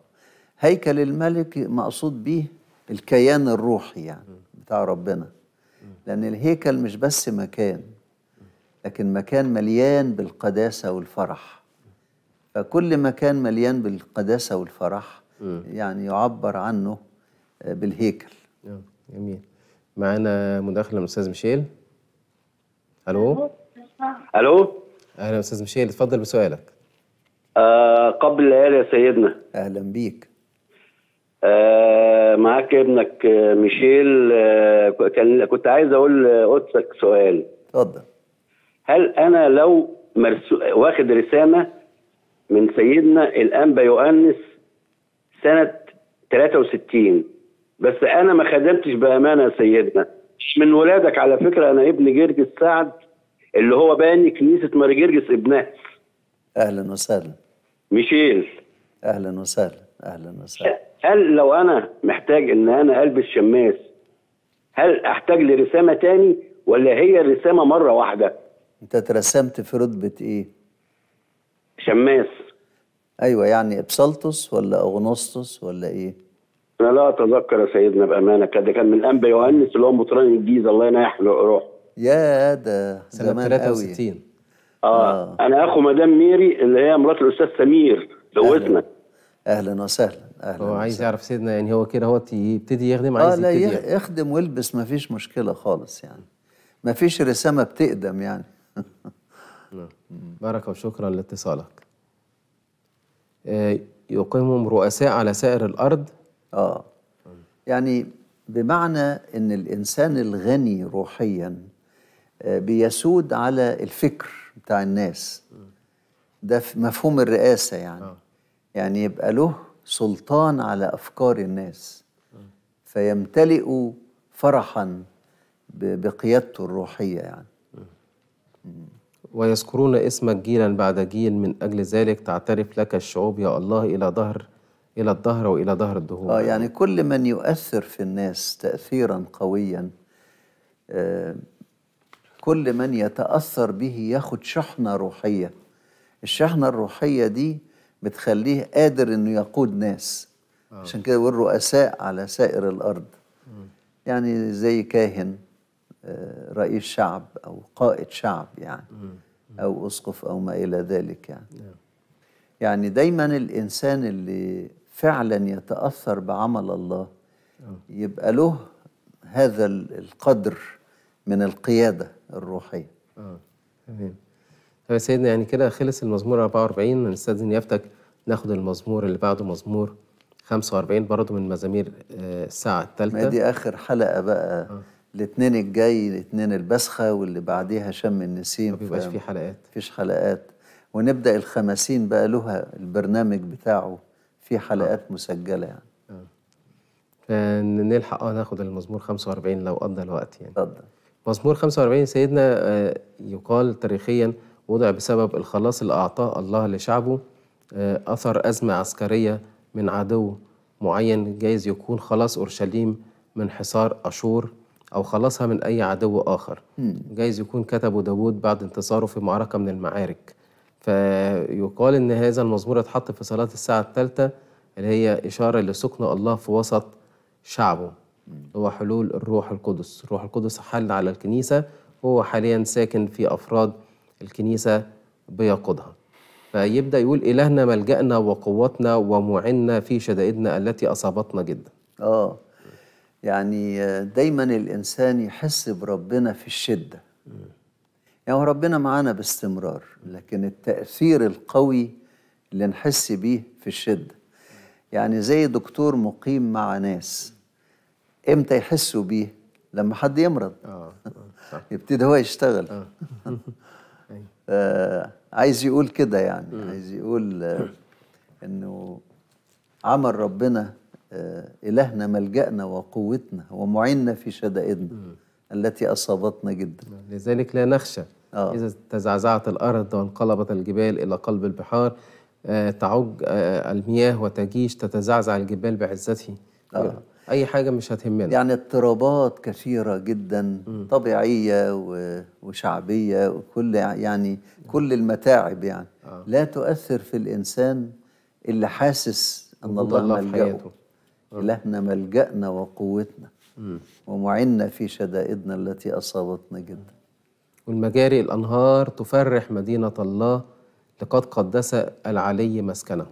هيكل الملك مقصود به الكيان الروحي يعني بتاع ربنا لأن الهيكل مش بس مكان لكن مكان مليان بالقداسة والفرح فكل مكان مليان بالقداسة والفرح يعني يعبر عنه آه، بالهيكل آه، جميل معانا مداخلة من أستاذ ميشيل ألو ألو أهلا أستاذ ميشيل اتفضل بسؤالك آه قبل الليالي يا سيدنا أهلا بيك آه، معاك ابنك آه، ميشيل آه، كان كنت عايز اقول قدسك سؤال اتفضل هل انا لو مرسو واخد رساله من سيدنا الانبا يؤنس سنه 63 بس انا ما خدمتش بامانه يا سيدنا من ولادك على فكره انا ابن جرجس سعد اللي هو باني كنيسه ماري جرجس ابنها اهلا وسهلا ميشيل اهلا وسهلا اهلا وسهلا هل لو انا محتاج ان انا البس شماس هل احتاج لرسامه تاني ولا هي الرسامه مره واحده انت اترسمت في رتبه ايه شماس ايوه يعني ابسلطس ولا اغنسطس ولا ايه انا لا اتذكر يا سيدنا بامانه كده كان من انبا يوهنس اللي هو مطران الجيزه الله ينيح له روحه يا ده زمان 63 قوي. آه. اه انا اخو مدام ميري اللي هي مرات الاستاذ سمير دوتنا اهلا وسهلا هو عايز يعرف سيدنا يعني هو كده هو يبتدي يخدم عايز اه يبتدي لا يخدم ويلبس ما فيش مشكله خالص يعني ما فيش رسامه بتقدم يعني <laughs> نعم. بارك وشكرا لاتصالك آه، يقيمهم رؤساء على سائر الارض اه يعني بمعنى ان الانسان الغني روحيا آه، بيسود على الفكر بتاع الناس ده مفهوم الرئاسه يعني آه. يعني يبقى له سلطان على افكار الناس فيمتلئوا فرحا بقيادته الروحيه يعني ويذكرون اسمك جيلا بعد جيل من اجل ذلك تعترف لك الشعوب يا الله الى ظهر الى الظهر والى ظهر الدهور اه يعني كل من يؤثر في الناس تاثيرا قويا آه كل من يتاثر به ياخد شحنه روحيه الشحنه الروحيه دي بتخليه قادر انه يقود ناس آه. عشان كده والرؤساء على سائر الارض م. يعني زي كاهن آه، رئيس شعب او قائد شعب يعني م. او اسقف او ما الى ذلك يعني مم. نعم. يعني دايما الانسان اللي فعلا يتاثر بعمل الله آه. يبقى له هذا القدر من القياده الروحيه آه. امين يا سيدنا يعني كده خلص المزمور 44 من نستأذن نيافتك ناخد المزمور اللي بعده مزمور 45 برضه من مزامير آه، الساعة الثالثة ما دي آخر حلقة بقى آه. الاثنين الجاي الاثنين البسخة واللي بعديها شم النسيم ما بيبقاش في حلقات فيش حلقات ونبدأ الخمسين بقى لها البرنامج بتاعه في حلقات آه. مسجلة يعني آه. آه، نلحق آه، ناخد المزمور 45 لو قضى الوقت يعني اتفضل مزمور 45 سيدنا يقال تاريخيا وضع بسبب الخلاص اللي أعطاه الله لشعبه آه، أثر أزمة عسكرية من عدو معين جايز يكون خلاص أورشليم من حصار أشور أو خلاصها من أي عدو آخر جايز يكون كتبه داود بعد انتصاره في معركة من المعارك فيقال إن هذا المزمور اتحط في صلاة الساعة الثالثة اللي هي إشارة لسكن الله في وسط شعبه هو حلول الروح القدس الروح القدس حل على الكنيسة هو حاليا ساكن في أفراد الكنيسة بيقودها فيبدأ يقول إلهنا ملجأنا وقوتنا ومعنا في شدائدنا التي أصابتنا جدا آه يعني دايما الإنسان يحس بربنا في الشدة يعني هو ربنا معانا باستمرار لكن التأثير القوي اللي نحس بيه في الشدة يعني زي دكتور مقيم مع ناس امتى يحسوا بيه لما حد يمرض آه. آه، <laughs> يبتدي هو يشتغل آه. <laughs> آه، عايز يقول كده يعني عايز يقول آه، انه عمل ربنا آه، إلهنا ملجأنا وقوتنا ومعيننا في شدائدنا التي أصابتنا جدا لذلك لا نخشى آه. إذا تزعزعت الأرض وانقلبت الجبال إلى قلب البحار تعج المياه وتجيش تتزعزع الجبال بعزته آه. اي حاجه مش هتهمنا يعني اضطرابات كثيره جدا طبيعيه وشعبيه وكل يعني كل المتاعب يعني آه. لا تؤثر في الانسان اللي حاسس ان الله, الله ملجأه آه. إلهنا ملجأنا وقوتنا ومعنا في شدائدنا التي أصابتنا جدا والمجاري الأنهار تفرح مدينة الله لقد قدس العلي مسكنه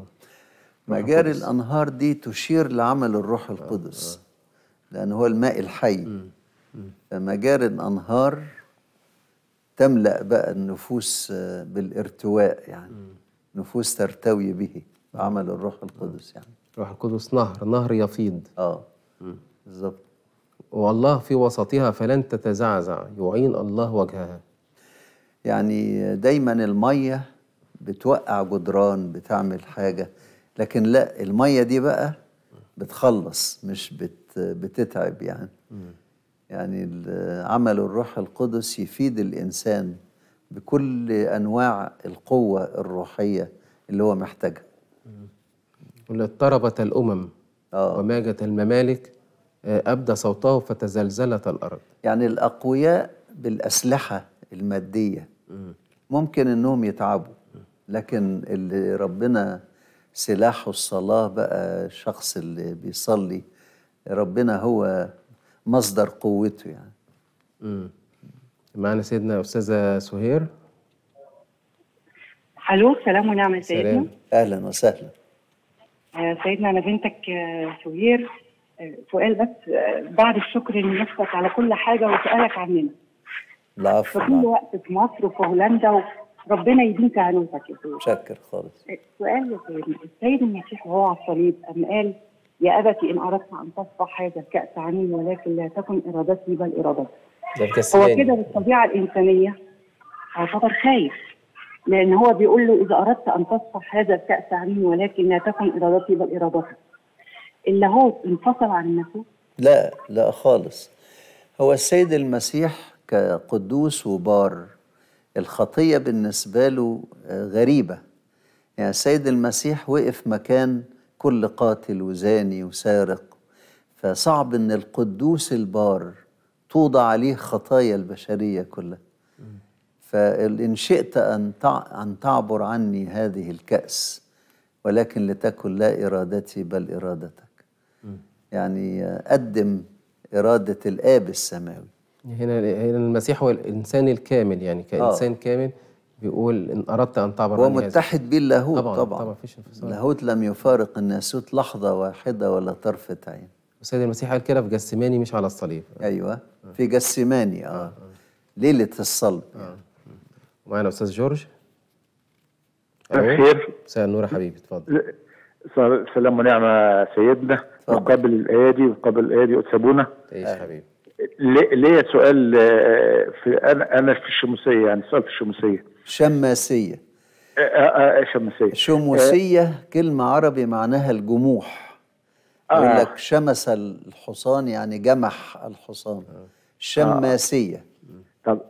مجاري الأنهار دي تشير لعمل الروح القدس آه، آه. لأن هو الماء الحي فمجاري الأنهار تملأ بقى النفوس آه، بالارتواء يعني نفوس ترتوي به بعمل الروح القدس يعني الروح القدس نهر نهر يفيض اه بالظبط والله في وسطها فلن تتزعزع يعين الله وجهها يعني دايما الميه بتوقع جدران بتعمل حاجه لكن لا الميه دي بقى بتخلص مش بت بتتعب يعني يعني عمل الروح القدس يفيد الانسان بكل انواع القوه الروحيه اللي هو محتاجها اضطربت الامم آه. وماجت الممالك آه، ابدى صوته فتزلزلت الارض يعني الاقوياء بالاسلحه الماديه ممكن انهم يتعبوا لكن اللي ربنا سلاحه الصلاة بقى الشخص اللي بيصلي ربنا هو مصدر قوته يعني امم معنا سيدنا أستاذة سهير ألو سلام ونعم سيدنا أهلا وسهلا آه، سيدنا أنا بنتك آه، سهير آه، سؤال بس بعد الشكر لنفسك على كل حاجة وسؤالك عننا العفو في كل وقت في مصر وفي هولندا وفي ربنا يديك كهنوتك يا سيدي شكر خالص السؤال يا سيدي السيد المسيح وهو على الصليب أم قال يا أبتي إن أردت أن تصبح هذا الكأس عني ولكن لا تكن إرادتي بل إرادتك هو كده بالطبيعة الإنسانية يعتبر خايف لأن هو بيقول له إذا أردت أن تصبح هذا الكأس عني ولكن لا تكن إرادتي بل إرادتك اللي هو انفصل عن نفسه لا لا خالص هو السيد المسيح كقدوس وبار الخطية بالنسبة له آه، غريبة يعني سيد المسيح وقف مكان كل قاتل وزاني وسارق فصعب ان القدوس البار توضع عليه خطايا البشرية كلها فإن شئت أن أن تعبر عني هذه الكأس ولكن لتكن لا إرادتي بل إرادتك يعني قدم إرادة الآب السماوي هنا هنا المسيح هو الانسان الكامل يعني كانسان آه. كامل بيقول ان اردت ان تعبر هو متحد باللاهوت طبعا طبعا, طبعا فيش انفصال اللاهوت لم يفارق الناسوت لحظه واحده ولا طرفه عين السيد المسيح قال كده في جسماني مش على الصليب ايوه آه. في جسماني آه. آه. آه. ليله الصلب آه. معانا استاذ جورج الخير مساء النور يا حبيبي اتفضل سلام ونعمه سيدنا وقبل الايادي وقبل الايادي اكسبونا ايش حبيبي ليه سؤال آه، في انا انا في الشمسيه يعني سؤال في الشمسيه شماسيه آه، آه، شمسيه شموسيه آه كلمه عربي معناها الجموح آه. يقول لك شمس الحصان يعني جمح الحصان آه. شماسيه طب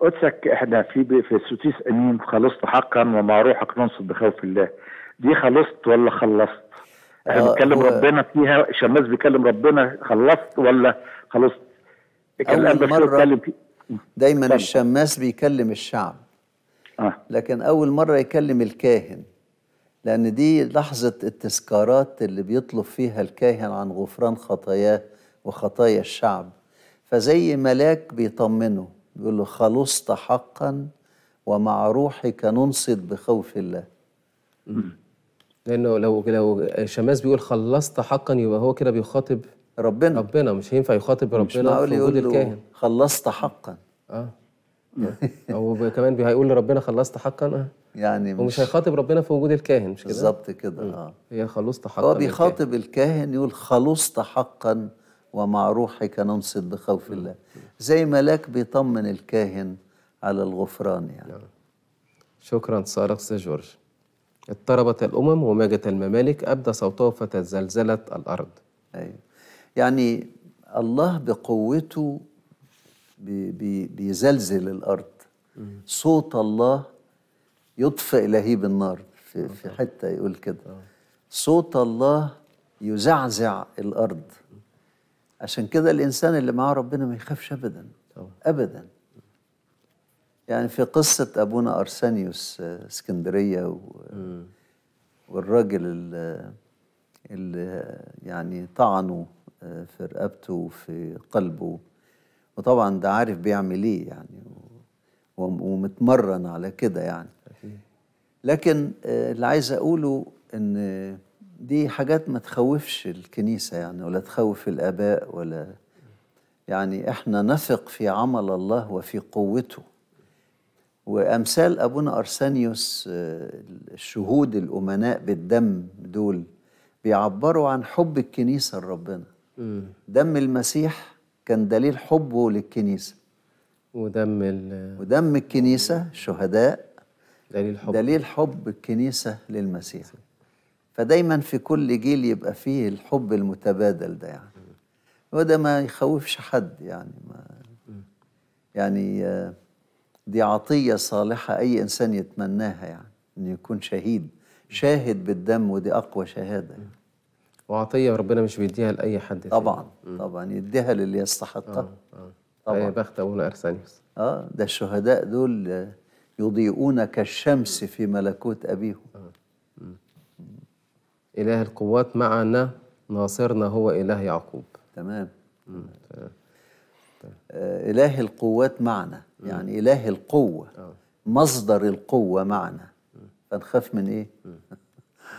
قدسك احنا في في سوتيس امين خلصت حقا ومع روحك ننصب بخوف الله دي خلصت ولا خلصت؟ احنا بنتكلم ربنا فيها شماس بيكلم ربنا خلصت ولا خلاص كان مره دايما سمع. الشماس بيكلم الشعب آه. لكن اول مره يكلم الكاهن لان دي لحظه التذكارات اللي بيطلب فيها الكاهن عن غفران خطاياه وخطايا الشعب فزي ملاك بيطمنه بيقول له خلصت حقا ومع روحك ننصت بخوف الله لانه لو لو شماس بيقول خلصت حقا يبقى هو كده بيخاطب ربنا ربنا مش هينفع يخاطب ربنا مش معقول يقول الكاهن خلصت حقا اه <laughs> هو كمان هيقول لربنا خلصت حقا اه يعني مش ومش هيخاطب ربنا في وجود الكاهن مش كده بالظبط كده اه هي خلصت حقا هو بيخاطب الكاهن يقول خلصت حقا ومع روحك ننصت بخوف الله زي ملاك بيطمن الكاهن على الغفران يعني نعم. شكرا سارق سي جورج اضطربت الأمم وماجت الممالك أبدى صوته فتزلزلت الأرض أيوة. يعني الله بقوته بي بيزلزل الارض صوت الله يطفئ لهيب النار في, في حته يقول كده آه. صوت الله يزعزع الارض عشان كده الانسان اللي معاه ربنا ما يخافش ابدا ابدا يعني في قصه ابونا ارسانيوس آه، اسكندريه و... والراجل اللي يعني طعنه في رقبته وفي قلبه وطبعا ده عارف بيعمل ايه يعني ومتمرن على كده يعني لكن آه، اللي عايز اقوله ان دي حاجات ما تخوفش الكنيسه يعني ولا تخوف الاباء ولا يعني احنا نثق في عمل الله وفي قوته وامثال ابونا ارسانيوس الشهود آه، الامناء بالدم دول بيعبروا عن حب الكنيسه لربنا دم المسيح كان دليل حبه للكنيسة ودم ال... ودم الكنيسة الشهداء دليل حب دليل حب الكنيسة للمسيح فدايما في كل جيل يبقى فيه الحب المتبادل ده يعني وده ما يخوفش حد يعني ما يعني آه، دي عطية صالحة أي إنسان يتمناها يعني إنه يكون شهيد شاهد بالدم ودي أقوى شهادة يعني. وعطيه ربنا مش بيديها لاي حد طبعا تاني. طبعا يديها للي يستحقها آه. آه. طبعا يا بخت ابونا ارسانيوس اه ده الشهداء دول يضيئون كالشمس في ملكوت ابيهم آه. اله القوات معنا ناصرنا هو اله يعقوب تمام آه، إله القوات معنا يعني إله القوة آه. مصدر القوة معنا فنخاف من إيه؟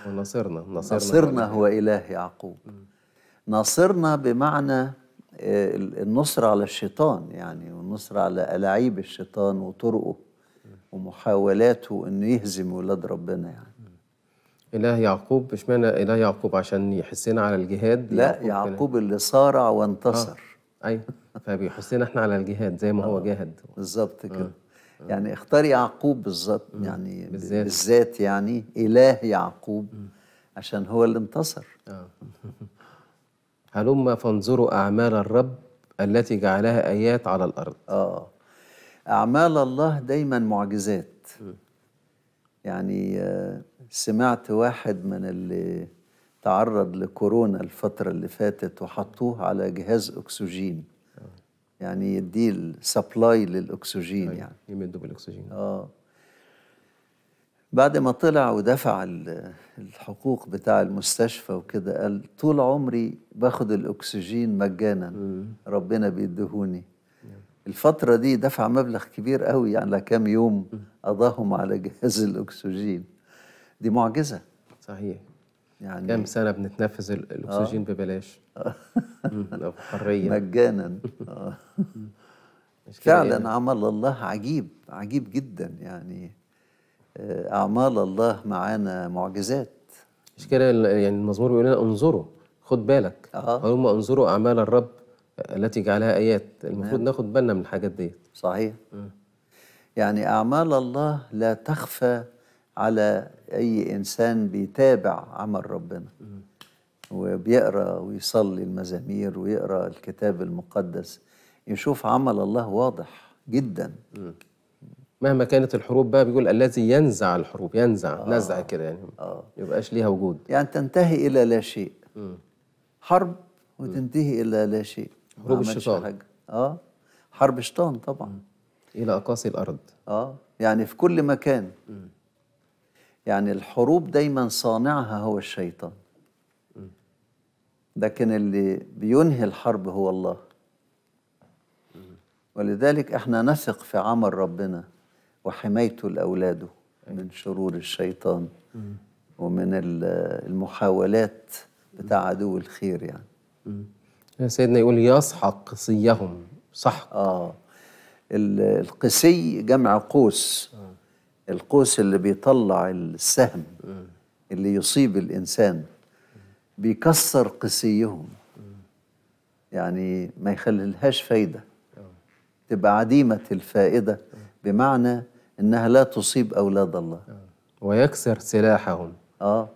ونصرنا نصرنا, نصرنا هو إله يعقوب نصرنا بمعنى آه، النصر على الشيطان يعني والنصر على ألاعيب الشيطان وطرقه ومحاولاته انه يهزم ولاد ربنا يعني اله يعقوب مش معنى اله يعقوب عشان يحسنا على الجهاد لا يعقوب, يعقوب اللي صارع وانتصر آه. ايوه فبيحسنا احنا على الجهاد زي ما آه. هو جاهد بالظبط كده آه. يعني آه. اختار يعقوب بالظبط يعني بالذات. بالذات يعني إله يعقوب عشان هو اللي انتصر آه. <laughs> هلم فانظروا أعمال الرب التي جعلها آيات على الأرض آه أعمال الله دايما معجزات يعني آه، سمعت واحد من اللي تعرض لكورونا الفترة اللي فاتت وحطوه على جهاز أكسجين يعني يديه سبلاي للاكسجين أيوة. يعني يمده بالاكسجين اه بعد ما طلع ودفع الحقوق بتاع المستشفى وكده قال طول عمري باخد الاكسجين مجانا م. ربنا بيدهوني الفترة دي دفع مبلغ كبير قوي يعني لكام يوم قضاهم على جهاز الأكسجين دي معجزة صحيح يعني كام سنه بنتنفس الاكسجين آه. ببلاش آه. <laughs> حريه مجانا آه. فعلا إيه؟ عمل الله عجيب عجيب جدا يعني آه، اعمال الله معانا معجزات مش كده يعني المزمور بيقول لنا انظروا خد بالك آه. هم انظروا اعمال الرب التي جعلها ايات المفروض آه. ناخد بالنا من الحاجات ديت صحيح م. يعني اعمال الله لا تخفى على اي انسان بيتابع عمل ربنا وبيقرا ويصلي المزامير ويقرا الكتاب المقدس يشوف عمل الله واضح جدا مهما كانت الحروب بقى بيقول الذي ينزع الحروب ينزع آه نزع كده يعني آه يبقاش ليها وجود يعني تنتهي الى لا شيء حرب وتنتهي الى لا شيء حروب الشيطان حاجة. اه حرب شيطان طبعا الى اقاصي الارض اه يعني في كل مكان يعني الحروب دايما صانعها هو الشيطان لكن اللي بينهي الحرب هو الله ولذلك احنا نثق في عمل ربنا وحمايته لاولاده من شرور الشيطان ومن المحاولات بتاع عدو الخير يعني سيدنا يقول يسحق قصيهم صح اه القسي جمع قوس القوس اللي بيطلع السهم اللي يصيب الإنسان بيكسر قسيهم يعني ما يخليلهاش فايدة اه. تبقى عديمة الفائدة اه. بمعنى إنها لا تصيب أولاد الله اه. ويكسر سلاحهم آه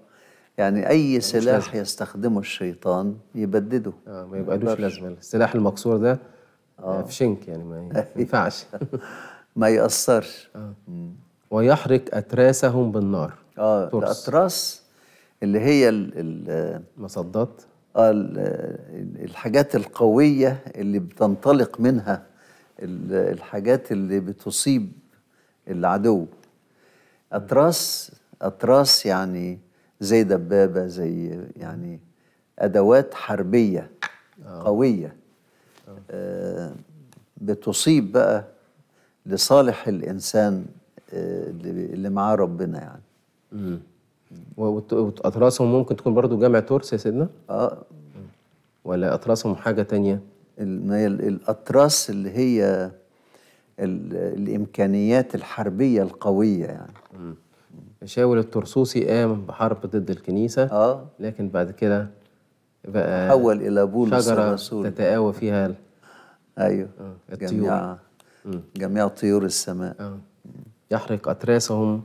يعني أي سلاح يستخدمه الشيطان يبدده آه ما يبقالوش لازمة السلاح المكسور ده آه. في شنك يعني ما <laughs> ينفعش ما يأثرش آه. ويحرق أتراسهم بالنار آه الأتراس اللي هي المصدات آه الحاجات القوية اللي بتنطلق منها الحاجات اللي بتصيب العدو أتراس أتراس يعني زي دبابة زي يعني أدوات حربية آه. قوية آه. آه، بتصيب بقى لصالح الإنسان اللي معاه ربنا يعني امم واطراسهم ممكن تكون برضو جامع ترس يا سيدنا اه ولا اطراسهم حاجه تانية الاطراس اللي هي الامكانيات الحربيه القويه يعني امم شاول الترسوسي قام بحرب ضد الكنيسه اه لكن بعد كده بقى حول الى بولس الرسول تتقاوى فيها ايوه آه. الطيور جميع, جميع طيور السماء آه. يحرق أتراسهم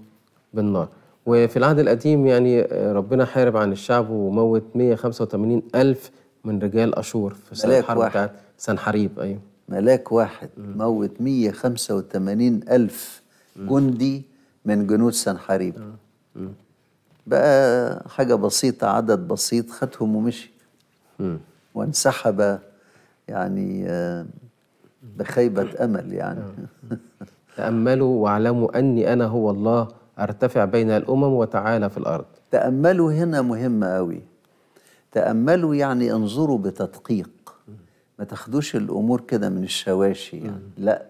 بالنار وفي العهد القديم يعني آه، ربنا حارب عن الشعب وموت 185 ألف من رجال أشور في سنة الحرب واحد. بتاعت سنحريب أيوه ملاك واحد م. موت 185 ألف جندي من جنود سنحريب بقى حاجة بسيطة عدد بسيط خدهم ومشي م. وانسحب يعني آه، بخيبة أمل يعني آه. <laughs> تأملوا واعلموا أني أنا هو الله أرتفع بين الأمم وتعالى في الأرض تأملوا هنا مهمة قوي تأملوا يعني انظروا بتدقيق ما تاخدوش الأمور كده من الشواشي يعني لا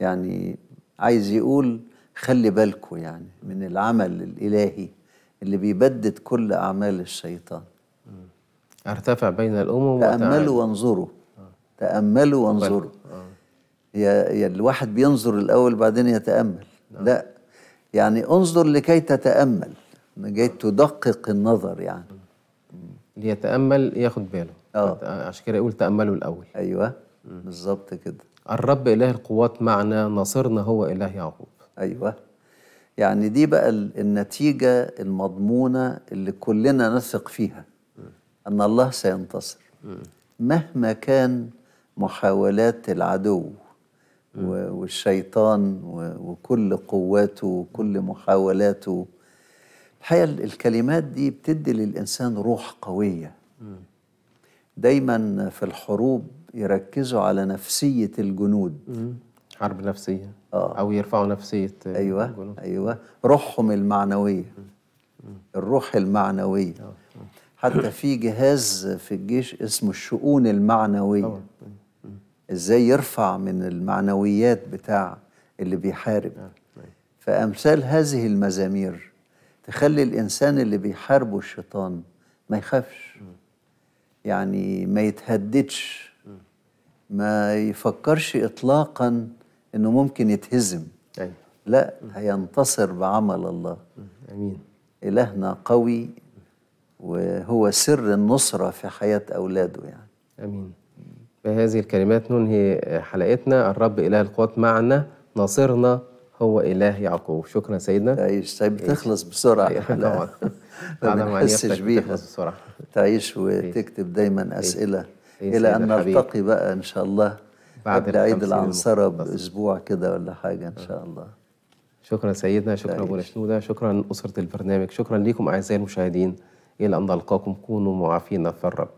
يعني عايز يقول خلي بالكم يعني من العمل الإلهي اللي بيبدد كل أعمال الشيطان أرتفع بين الأمم تأملوا وانظروا آه. تأملوا وانظروا يا الواحد بينظر الاول بعدين يتامل نعم. لا يعني انظر لكي تتامل جاي تدقق النظر يعني ليتامل ياخد باله اه عشان كده يقول تاملوا الاول ايوه بالظبط كده الرب اله القوات معنا ناصرنا هو اله يعقوب ايوه يعني دي بقى النتيجه المضمونه اللي كلنا نثق فيها م. ان الله سينتصر م. مهما كان محاولات العدو والشيطان وكل قواته وكل محاولاته الحقيقة الكلمات دي بتدي للإنسان روح قوية دايما في الحروب يركزوا على نفسية الجنود حرب نفسية آه. أو يرفعوا نفسية أيوة الجنود. أيوة روحهم المعنوية الروح المعنوية آه. آه. حتى في جهاز في الجيش اسمه الشؤون المعنوية ازاي يرفع من المعنويات بتاع اللي بيحارب آه، طيب. فامثال هذه المزامير تخلي الانسان اللي بيحاربه الشيطان ما يخافش يعني ما يتهددش ما يفكرش اطلاقا انه ممكن يتهزم طيب. لا هينتصر بعمل الله امين الهنا قوي وهو سر النصره في حياه اولاده يعني امين بهذه الكلمات ننهي حلقتنا الرب إله القوات معنا ناصرنا هو إله يعقوب شكرا سيدنا تعيش طيب <laughs> <laughs> بتخلص بسرعة طبعا ما نحسش بيها بسرعة تعيش وتكتب دايما أسئلة إلى أن نلتقي بقى إن شاء الله بعد عيد العنصرة بأسبوع كده ولا حاجة إن شاء الله شكرا سيدنا شكرا أبو شنودة شكرا أسرة البرنامج شكرا لكم أعزائي المشاهدين إلى أن نلقاكم كونوا معافين في الرب